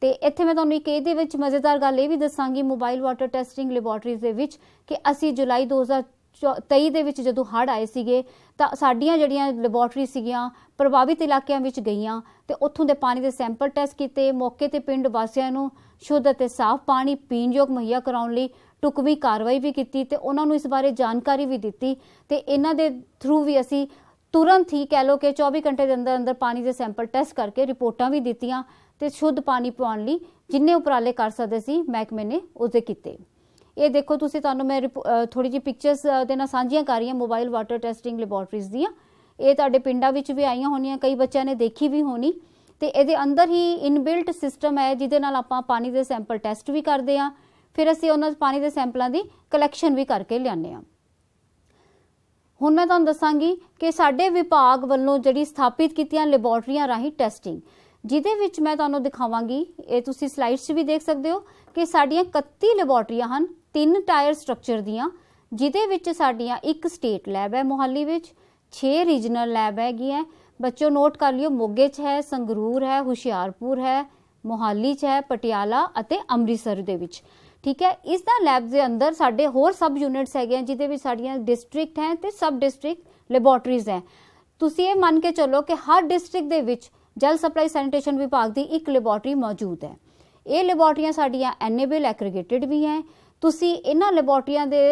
ਤੇ ਇੱਥੇ ਮੈਂ ਤੁਹਾਨੂੰ ਇੱਕ ਇਹਦੇ ਵਿੱਚ ਮਜ਼ੇਦਾਰ ਗੱਲ ਇਹ ਵੀ ਦੱਸਾਂਗੀ ਮੋਬਾਈਲ ਵਾਟਰ ਟੈਸਟਿੰਗ ਲੈਬੋਰਟਰੀਜ਼ ਦੇ ਵਿੱਚ ਕਿ ਅਸੀਂ ਜੁਲਾਈ 2023 ਦੇ ਵਿੱਚ ਜਦੋਂ ਹੜ ਆਏ ਸੀਗੇ ਤਾਂ ਸਾਡੀਆਂ ਜਿਹੜੀਆਂ ਲੈਬੋਰਟਰੀ ਸੀਗੀਆਂ ਪ੍ਰਭਾਵਿਤ ਇਲਾਕਿਆਂ ਵਿੱਚ ਗਈਆਂ ਤੇ ਉੱਥੋਂ ਦੇ ਪਾਣੀ ਦੇ ਸੈਂਪਲ ਟੈਸਟ ਕੀਤੇ ਮੌਕੇ ਤੇ ਪਿੰਡ ਵਾਸੀਆਂ ਨੂੰ ਸ਼ੁੱਧ ਅਤੇ ਸਾਫ਼ ਪਾਣੀ ਪੀਣ ਯੋਗ ਮੁਹੱਈਆ ਕਰਾਉਣ ਲਈ ਟੁਕਵੀ ਕਾਰਵਾਈ ਵੀ ਕੀਤੀ ਤੇ ਉਹਨਾਂ ਨੂੰ ਇਸ ਬਾਰੇ ਜਾਣਕਾਰੀ ਵੀ ਦਿੱਤੀ ਤੇ ਇਹਨਾਂ ਦੇ ਥਰੂ ਵੀ ਅਸੀਂ ਤੁਰੰਤ ਹੀ ਕਹਿ ਲੋ ਕਿ 24 ਘੰਟੇ ਦੇ ਅੰਦਰ ਅੰਦਰ ਪਾਣੀ ਦੇ ਸੈਂਪਲ ਟੈਸਟ ਕਰਕੇ ਰਿਪੋਰਟਾਂ ਵੀ ਦਿੱਤੀਆਂ ਤੇ ਸ਼ੁੱਧ ਪਾਣੀ ਪਾਉਣ ਲਈ ਜਿੰਨੇ ਉਪਰਾਲੇ ਕਰ ਸਕਦੇ ਸੀ ਮਹਿਕਮੇ ਨੇ ਉਸੇ ਕੀਤੇ ਇਹ ਦੇਖੋ ਤੁਸੀਂ ਤੁਹਾਨੂੰ ਮੈਂ ਥੋੜੀ ਜਿਹੀ ਪਿਕਚਰਸ ਦੇ ਨਾਲ ਸਾਂਝੀਆਂ ਕਰ ਰਹੀ ਹਾਂ ਮੋਬਾਈਲ ਵਾਟਰ ਟੈਸਟਿੰਗ ਲੈਬੋਰਟਰੀਜ਼ ਦੀਆਂ ਇਹ ਤੁਹਾਡੇ ਪਿੰਡਾਂ ਵਿੱਚ ਵੀ ਆਈਆਂ ਹੋਣੀਆਂ ਕਈ ਬੱਚਿਆਂ ਨੇ ਦੇਖੀ ਵੀ ਹੋਣੀ ਤੇ ਇਹਦੇ ਅੰਦਰ ਹੀ ਇਨਬਿਲਟ ਸਿਸਟਮ ਹੈ ਜਿਹਦੇ ਨਾਲ ਆਪਾਂ ਪਾਣੀ ਦੇ ਸੈਂਪਲ ਟੈਸਟ ਵੀ ਕਰਦੇ ਆ ਫਿਰ ਅਸੀਂ ਉਹਨਾਂ ਪਾਣੀ ਦੇ ਸੈਂਪਲਾਂ ਦੀ ਕਲੈਕਸ਼ਨ ਵੀ ਕਰਕੇ ਲਿਆਨੇ ਆ ਹੁਣ ਮੈਂ ਤੁਹਾਨੂੰ ਦੱਸਾਂਗੀ ਕਿ ਸਾਡੇ ਵਿਭਾਗ ਵੱਲੋਂ ਜਿਹੜੀ ਸਥਾਪਿਤ ਕੀਤੀਆਂ ਲੈਬੋਰਟਰੀਆਂ ਰਾਹੀਂ ਟੈਸਟਿੰਗ ਜਿਹਦੇ ਵਿੱਚ ਮੈਂ ਤੁਹਾਨੂੰ ਦਿਖਾਵਾਂਗੀ ਇਹ ਤੁਸੀਂ ਸਲਾਈਡਸ 'ਚ ਵੀ ਦੇਖ ਸਕਦੇ ਹੋ ਕਿ ਸਾਡੀਆਂ 31 ਲੈਬੋਰਟਰੀਆਂ ਹਨ ਤਿੰਨ ਟਾਇਰ ਸਟਰਕਚਰ ਦੀਆਂ ਜਿਹਦੇ ਵਿੱਚ ਸਾਡੀਆਂ ਇੱਕ ਸਟੇਟ ਲੈਬ ਹੈ ਮੋਹਾਲੀ ਵਿੱਚ 6 ਰੀਜਨਲ ਲੈਬ ਹੈਗੀ ਹੈ ਬੱਚੋ ਨੋਟ ਕਰ ਲਿਓ ਮੋਗੇ 'ਚ ਹੈ ਸੰਗਰੂਰ ਹੈ ਹੁਸ਼ਿਆਰਪੁਰ ਹੈ ਮੋਹਾਲੀ 'ਚ ਹੈ ਪਟਿਆਲਾ ਅਤੇ ਅੰਮ੍ਰਿਤਸਰ ਦੇ ਵਿੱਚ ਠੀਕ ਹੈ ਇਸ ਦਾ ਲੈਬਸ ਦੇ ਅੰਦਰ ਸਾਡੇ ਹੋਰ ਸਬ ਯੂਨਿਟਸ ਹੈਗੇ ਆ ਜਿਦੇ ਵਿੱਚ ਸਾਡੀਆਂ ਡਿਸਟ੍ਰਿਕਟ ਹੈ ਤੇ ਸਬ ਡਿਸਟ੍ਰਿਕਟ ਲੈਬੋਰਟਰੀਜ਼ ਹੈ ਤੁਸੀਂ ਇਹ ਮੰਨ ਕੇ ਚੱਲੋ ਕਿ ਹਰ ਡਿਸਟ੍ਰਿਕਟ ਦੇ ਵਿੱਚ ਜਲ ਸਪਲਾਈ ਸੈਨੀਟੇਸ਼ਨ ਵਿਭਾਗ ਦੀ ਇੱਕ ਲੈਬੋਰਟਰੀ ਮੌਜੂਦ ਹੈ ਇਹ ਲੈਬੋਰਟਰੀਆਂ ਸਾਡੀਆਂ ਐਨੇਬਲ ਐਕ੍ਰੀਗੇਟਿਡ ਵੀ ਹੈ ਤੁਸੀਂ ਇਹਨਾਂ ਲੈਬੋਰਟਰੀਆਂ ਦੇ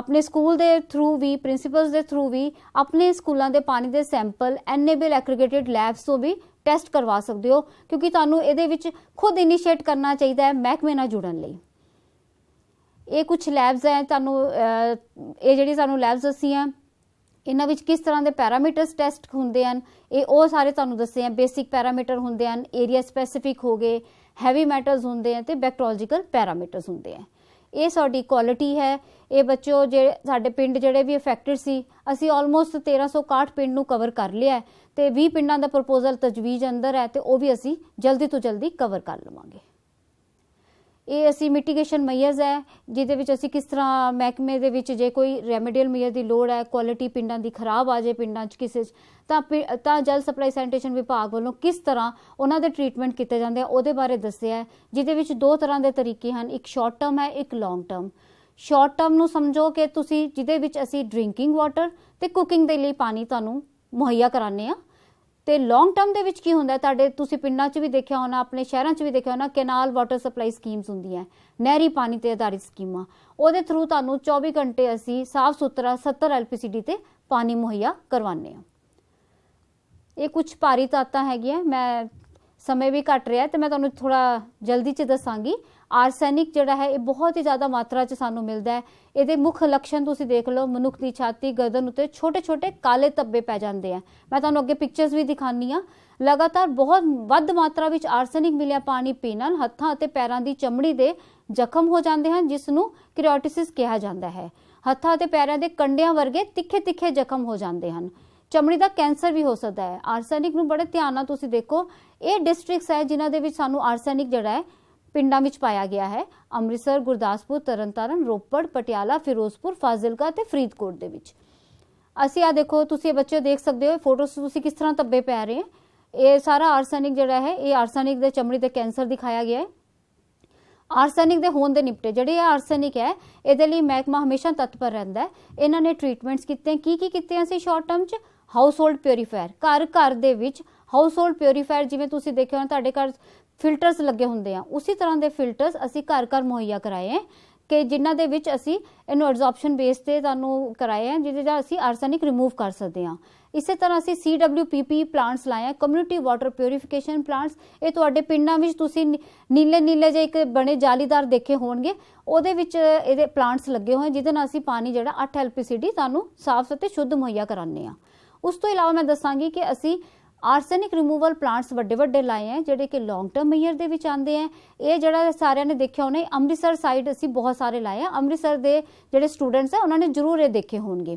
ਆਪਣੇ ਸਕੂਲ ਦੇ ਥਰੂ ਵੀ ਪ੍ਰਿੰਸੀਪਲਸ ਦੇ ਥਰੂ ਵੀ ਆਪਣੇ ਸਕੂਲਾਂ ਦੇ ਪਾਣੀ ਦੇ ਸੈਂਪਲ ਐਨੇਬਲ ਐਕ੍ਰੀਗੇਟਿਡ ਲੈਬਸ ਤੋਂ ਵੀ ਟੈਸਟ ਕਰਵਾ ਸਕਦੇ ਹੋ ਕਿਉਂਕਿ ਤੁਹਾਨੂੰ ਇਹਦੇ ਵਿੱਚ ਖੁਦ ਇਨੀਸ਼ੀਏਟ ਕਰਨਾ ਚਾਹੀਦਾ ਹੈ ਮਹਿਕਮੇ ਨਾਲ ਜੁੜਨ ਲਈ ਇਹ ਕੁਝ ਲੈਬਸ ਹੈ ਤੁਹਾਨੂੰ ਇਹ ਜਿਹੜੀ ਸਾਨੂੰ ਲੈਬਸ ਆ ਇਹਨਾਂ ਵਿੱਚ ਕਿਸ ਤਰ੍ਹਾਂ ਦੇ ਪੈਰਾਮੀਟਰਸ ਟੈਸਟ ਹੁੰਦੇ ਹਨ ਇਹ ਉਹ ਸਾਰੇ ਤੁਹਾਨੂੰ ਦੱਸੇ ਆ ਬੇਸਿਕ ਪੈਰਾਮੀਟਰ ਹੁੰਦੇ ਹਨ ਏਰੀਆ ਸਪੈਸਿਫਿਕ ਹੋ ਗਏ ਹੈਵੀ ਮੈਟਰਸ ਹੁੰਦੇ ਆ ਤੇ ਬੈਕਟਰੋਲੋਜੀਕਲ ਪੈਰਾਮੀਟਰਸ ਹੁੰਦੇ ਆ ਇਹ ਸਾਡੀ ਕੁਆਲਿਟੀ ਹੈ ਇਹ ਬੱਚਿਓ ਜਿਹੜੇ ਸਾਡੇ ਪਿੰਡ ਜਿਹੜੇ ਵੀ ਅਫੈਕਟਡ ਸੀ ਅਸੀਂ ਆਲਮੋਸਟ 1361 ਪਿੰਡ ਨੂੰ ਕਵਰ ਕਰ ਲਿਆ ਤੇ 20 ਪਿੰਡਾਂ ਦਾ ਪ੍ਰਪੋਜ਼ਲ ਤਜਵੀਜ਼ ਅੰਦਰ ਹੈ ਤੇ ਉਹ ਵੀ ਅਸੀਂ ਜਲਦੀ ਤੋਂ ਜਲਦੀ ਕਵਰ ਕਰ ਲਵਾਂਗੇ ਇਹ ਅਸੀਂ ਮਿਟੀਗੇਸ਼ਨ ਮਈਅਰਸ ਹੈ ਜਿਹਦੇ ਵਿੱਚ ਅਸੀਂ ਕਿਸ ਤਰ੍ਹਾਂ ਮਹਿਕਮੇ ਦੇ ਵਿੱਚ ਜੇ ਕੋਈ ਰੈਮੇਡੀਅਲ ਮਈਅਰ ਦੀ ਲੋੜ ਹੈ ਕੁਆਲਿਟੀ ਪਿੰਡਾਂ ਦੀ ਖਰਾਬ ਆ ਜੇ ਪਿੰਡਾਂ 'ਚ ਕਿਸੇ ਤਾਂ ਤਾਂ ਜਲ ਸਪਲਾਈ ਸੈਨੀਟੇਸ਼ਨ ਵਿਭਾਗ ਵੱਲੋਂ ਕਿਸ ਤਰ੍ਹਾਂ ਉਹਨਾਂ ਦੇ ਟ੍ਰੀਟਮੈਂਟ ਕੀਤੇ ਜਾਂਦੇ ਆ ਉਹਦੇ ਬਾਰੇ ਦੱਸਿਆ ਜਿਹਦੇ ਵਿੱਚ ਦੋ ਤਰ੍ਹਾਂ ਦੇ ਤਰੀਕੇ ਹਨ ਇੱਕ ਸ਼ਾਰਟ ਟਰਮ ਹੈ ਇੱਕ ਲੌਂਗ ਟਰਮ ਸ਼ਾਰਟ ਟਰਮ ਨੂੰ ਸਮਝੋ ਕਿ ਤੁਸੀਂ ਜਿਹਦੇ ਵਿੱਚ ਅਸੀਂ ਡਰਿੰਕਿੰਗ ਵਾਟਰ ਤੇ ਕੁਕਿੰਗ ਦੇ ਲਈ ਪਾਣੀ ਤੁਹਾਨੂੰ ਮੁਹੱਈਆ ਕਰਾਉਂਦੇ ਆ ਤੇ ਲੌਂਗ ਟਰਮ ਦੇ ਵਿੱਚ ਕੀ ਹੁੰਦਾ ਤੁਹਾਡੇ ਤੁਸੀਂ ਪਿੰਡਾਂ 'ਚ ਵੀ ਦੇਖਿਆ ਹੋਣਾ ਆਪਣੇ ਸ਼ਹਿਰਾਂ 'ਚ ਵੀ ਦੇਖਿਆ ਹੋਣਾ ਕੈਨਾਲ ਵਾਟਰ ਸਪਲਾਈ ਸਕੀਮਸ ਹੁੰਦੀਆਂ ਨਹਿਰੀ ਪਾਣੀ ਤੇ ਆਧਾਰਿਤ ਸਕੀਮਾਂ ਉਹਦੇ ਥਰੂ ਤੁਹਾਨੂੰ 24 ਘੰਟੇ ਅਸੀਂ ਸਾਫ਼ ਸੁਥਰਾ 70 ਐਲਪੀਸੀਡੀ ਤੇ ਪਾਣੀ ਮੁਹੱਈਆ ਕਰਵਾਉਂਦੇ ਹਾਂ ਇਹ ਕੁਝ ਭਾਰੀ ਤਾਤਾਂ ਹੈਗੀਆਂ ਮੈਂ ਸਮੇਂ ਵੀ ਘਟ ਰਿਹਾ ਤੇ ਮੈਂ ਤੁਹਾਨੂੰ ਥੋੜਾ ਜਲਦੀ 'ਚ ਦੱਸਾਂਗੀ ਆਰਸੈਨਿਕ ਜਿਹੜਾ ਹੈ ਇਹ ਬਹੁਤ ਹੀ ਜ਼ਿਆਦਾ ਮਾਤਰਾ 'ਚ ਸਾਨੂੰ ਮਿਲਦਾ ਹੈ ਇਹਦੇ ਮੁੱਖ ਲੱਛਣ ਤੁਸੀਂ ਦੇਖ ਲਓ ਮਨੁੱਖ ਦੀ ਛਾਤੀ ਗਰਦਨ ਉੱਤੇ ਛੋਟੇ-ਛੋਟੇ ਕਾਲੇ ਧੱਬੇ ਪੈ ਜਾਂਦੇ ਆ ਮੈਂ ਤੁਹਾਨੂੰ ਅੱਗੇ ਪਿਕਚਰਸ ਵੀ ਦਿਖਾਣੀ ਆ ਲਗਾਤਾਰ ਬਹੁਤ ਵੱਧ ਮਾਤਰਾ ਵਿੱਚ ਆਰਸੈਨਿਕ ਮਿਲਿਆ ਪਾਣੀ ਪੀਣ ਨਾਲ ਹੱਥਾਂ ਅਤੇ ਪੈਰਾਂ ਦੀ ਚਮੜੀ ਦੇ ਜ਼ਖਮ ਹੋ ਜਾਂਦੇ ਹਨ ਜਿਸ ਨੂੰ ਕਰੀਓਟਿਸਿਸ ਕਿਹਾ ਜਾਂਦਾ ਹੈ ਹੱਥਾਂ ਅਤੇ ਪੈਰਾਂ ਦੇ ਕੰਡਿਆਂ ਵਰਗੇ ਤਿੱਖੇ-ਤਿੱਖੇ ਜ਼ਖਮ ਹੋ ਜਾਂਦੇ ਹਨ ਚਮੜੀ ਦਾ ਕੈਂਸਰ ਵੀ ਹੋ ਸਕਦਾ ਹੈ ਆਰਸੈਨਿਕ ਨੂੰ ਬੜੇ ਧਿਆਨ ਨਾਲ ਤੁਸੀਂ ਦੇਖੋ ਇਹ ਡਿਸਟ੍ਰਿਕਟਸ ਹੈ ਜਿਨ੍ਹਾਂ ਦੇ ਵਿੱਚ ਸਾਨੂੰ ਆਰਸੈਨਿਕ ਜਿਹੜਾ ਹੈ ਪਿੰਡਾਂ ਵਿੱਚ ਪਾਇਆ ਗਿਆ ਹੈ ਅੰਮ੍ਰਿਤਸਰ ਗੁਰਦਾਸਪੁਰ ਤਰਨਤਾਰਨ ਰੋਪੜ ਪਟਿਆਲਾ ਫਿਰੋਜ਼ਪੁਰ ਫਾਜ਼ਿਲਕਾ ਤੇ ਫਰੀਦਕੋਟ ਦੇ ਵਿੱਚ ਅਸੀਂ ਆ ਦੇਖੋ ਤੁਸੀਂ ਬੱਚੇ ਦੇਖ ਸਕਦੇ ਹੋ ਫੋਟੋਸ ਤੁਸੀਂ ਕਿਸ ਤਰ੍ਹਾਂ ਤੱਬੇ ਪੈ ਰਹੇ ਇਹ ਸਾਰਾ ਆਰਸੈਨਿਕ ਜਿਹੜਾ ਹੈ ਇਹ ਆਰਸੈਨਿਕ ਦੇ ਚਮੜੀ ਤੇ ਕੈਂਸਰ ਦਿਖਾਇਆ ਗਿਆ ਹੈ ਆਰਸੈਨਿਕ ਦੇ ਹੋਣ ਦੇ ਨਿਪਟੇ ਜਿਹੜੇ ਆਰਸੈਨਿਕ ਹੈ ਇਹਦੇ ਲਈ ਮਹਿਕਮਾ ਹਮੇਸ਼ਾ ਤਤਪਰ ਰਹਿੰਦਾ ਹੈ ਇਹਨਾਂ ਨੇ ਟ੍ਰੀਟਮੈਂਟਸ ਕੀਤੇ ਕੀ ਕੀ ਕੀਤੇ ਅਸੀਂ ਸ਼ਾਰਟ ਟਰਮ ਚ ਹਾਊਸਹੋਲਡ ਪਿਉਰੀਫਾਇਰ ਘਰ ਘਰ ਦੇ ਵਿੱਚ ਹਾਊਸ ਹੋਲਡ ਪਿਉਰੀਫਾਇਰ ਜਿਵੇਂ ਤੁਸੀਂ ਦੇਖਿਆ ਹੋਣਾ ਤੁਹਾਡੇ ਘਰ ਫਿਲਟਰਸ ਲੱਗੇ ਹੁੰਦੇ ਆ ਉਸੇ ਤਰ੍ਹਾਂ ਦੇ ਫਿਲਟਰਸ ਅਸੀਂ ਘਰ-ਘਰ ਮੁਹੱਈਆ ਕਰਾਏ ਆ ਕਿ ਜਿਨ੍ਹਾਂ ਦੇ ਵਿੱਚ ਅਸੀਂ ਇਹਨੂੰ ਐਬਜ਼ੌਰਪਸ਼ਨ ਬੇਸ ਤੇ ਤੁਹਾਨੂੰ ਕਰਾਏ ਆ ਜਿਹਦੇ ਦਾ ਅਸੀਂ ਆਰਸੈਨਿਕ ਰਿਮੂਵ ਕਰ ਸਕਦੇ ਆ ਇਸੇ ਤਰ੍ਹਾਂ ਅਸੀਂ CWPP ਪਲਾਂਟਸ ਲਾਇਆ ਕਮਿਊਨਿਟੀ ਵਾਟਰ ਪਿਉਰੀਫਿਕੇਸ਼ਨ ਪਲਾਂਟਸ ਇਹ ਤੁਹਾਡੇ ਪਿੰਡਾਂ ਵਿੱਚ ਤੁਸੀਂ ਨੀਲੇ ਨੀਲੇ ਜਿਹੇ ਇੱਕ ਬਣੇ ਜਾਲੀਦਾਰ ਦੇਖੇ ਹੋਣਗੇ ਉਹਦੇ ਵਿੱਚ ਇਹਦੇ ਪਲਾਂਟਸ ਲੱਗੇ ਹੋਏ ਜਿਹਦੇ ਨਾਲ ਅਸੀਂ ਪਾਣੀ ਜਿਹੜਾ 8 ਐਲਪੀਸੀਡੀ ਤੁਹਾਨੂੰ ਸਾਫ਼ ਅਤੇ ਸ਼ੁੱਧ ਮੁਹੱਈਆ ਕਰਾਉਂਦੇ ਆ ਉਸ ਤੋਂ ਇਲਾਵਾ ਮੈਂ ਦੱਸਾਂਗੀ ਕਿ ਅਸੀਂ ਆਰਸੈਨਿਕ ਰਿਮੂਵਲ ਪਲਾਂਟਸ ਵੱਡੇ ਵੱਡੇ ਲਾਏ ਆ ਜਿਹੜੇ ਕਿ ਲੌਂਗ ਟਰਮ ਮੇਅਰ ਦੇ ਵਿੱਚ ਆਉਂਦੇ ਆ ਇਹ ਜਿਹੜਾ ਸਾਰਿਆਂ ਨੇ ਦੇਖਿਆ ਹੋਣਾ ਅੰਮ੍ਰਿਤਸਰ ਸਾਈਡ ਅਸੀਂ ਬਹੁਤ ਸਾਰੇ ਲਾਏ ਆ ਅੰਮ੍ਰਿਤਸਰ ਦੇ ਜਿਹੜੇ ਸਟੂਡੈਂਟਸ ਆ ਉਹਨਾਂ ਨੇ ਜ਼ਰੂਰ ਇਹ ਦੇਖੇ ਹੋਣਗੇ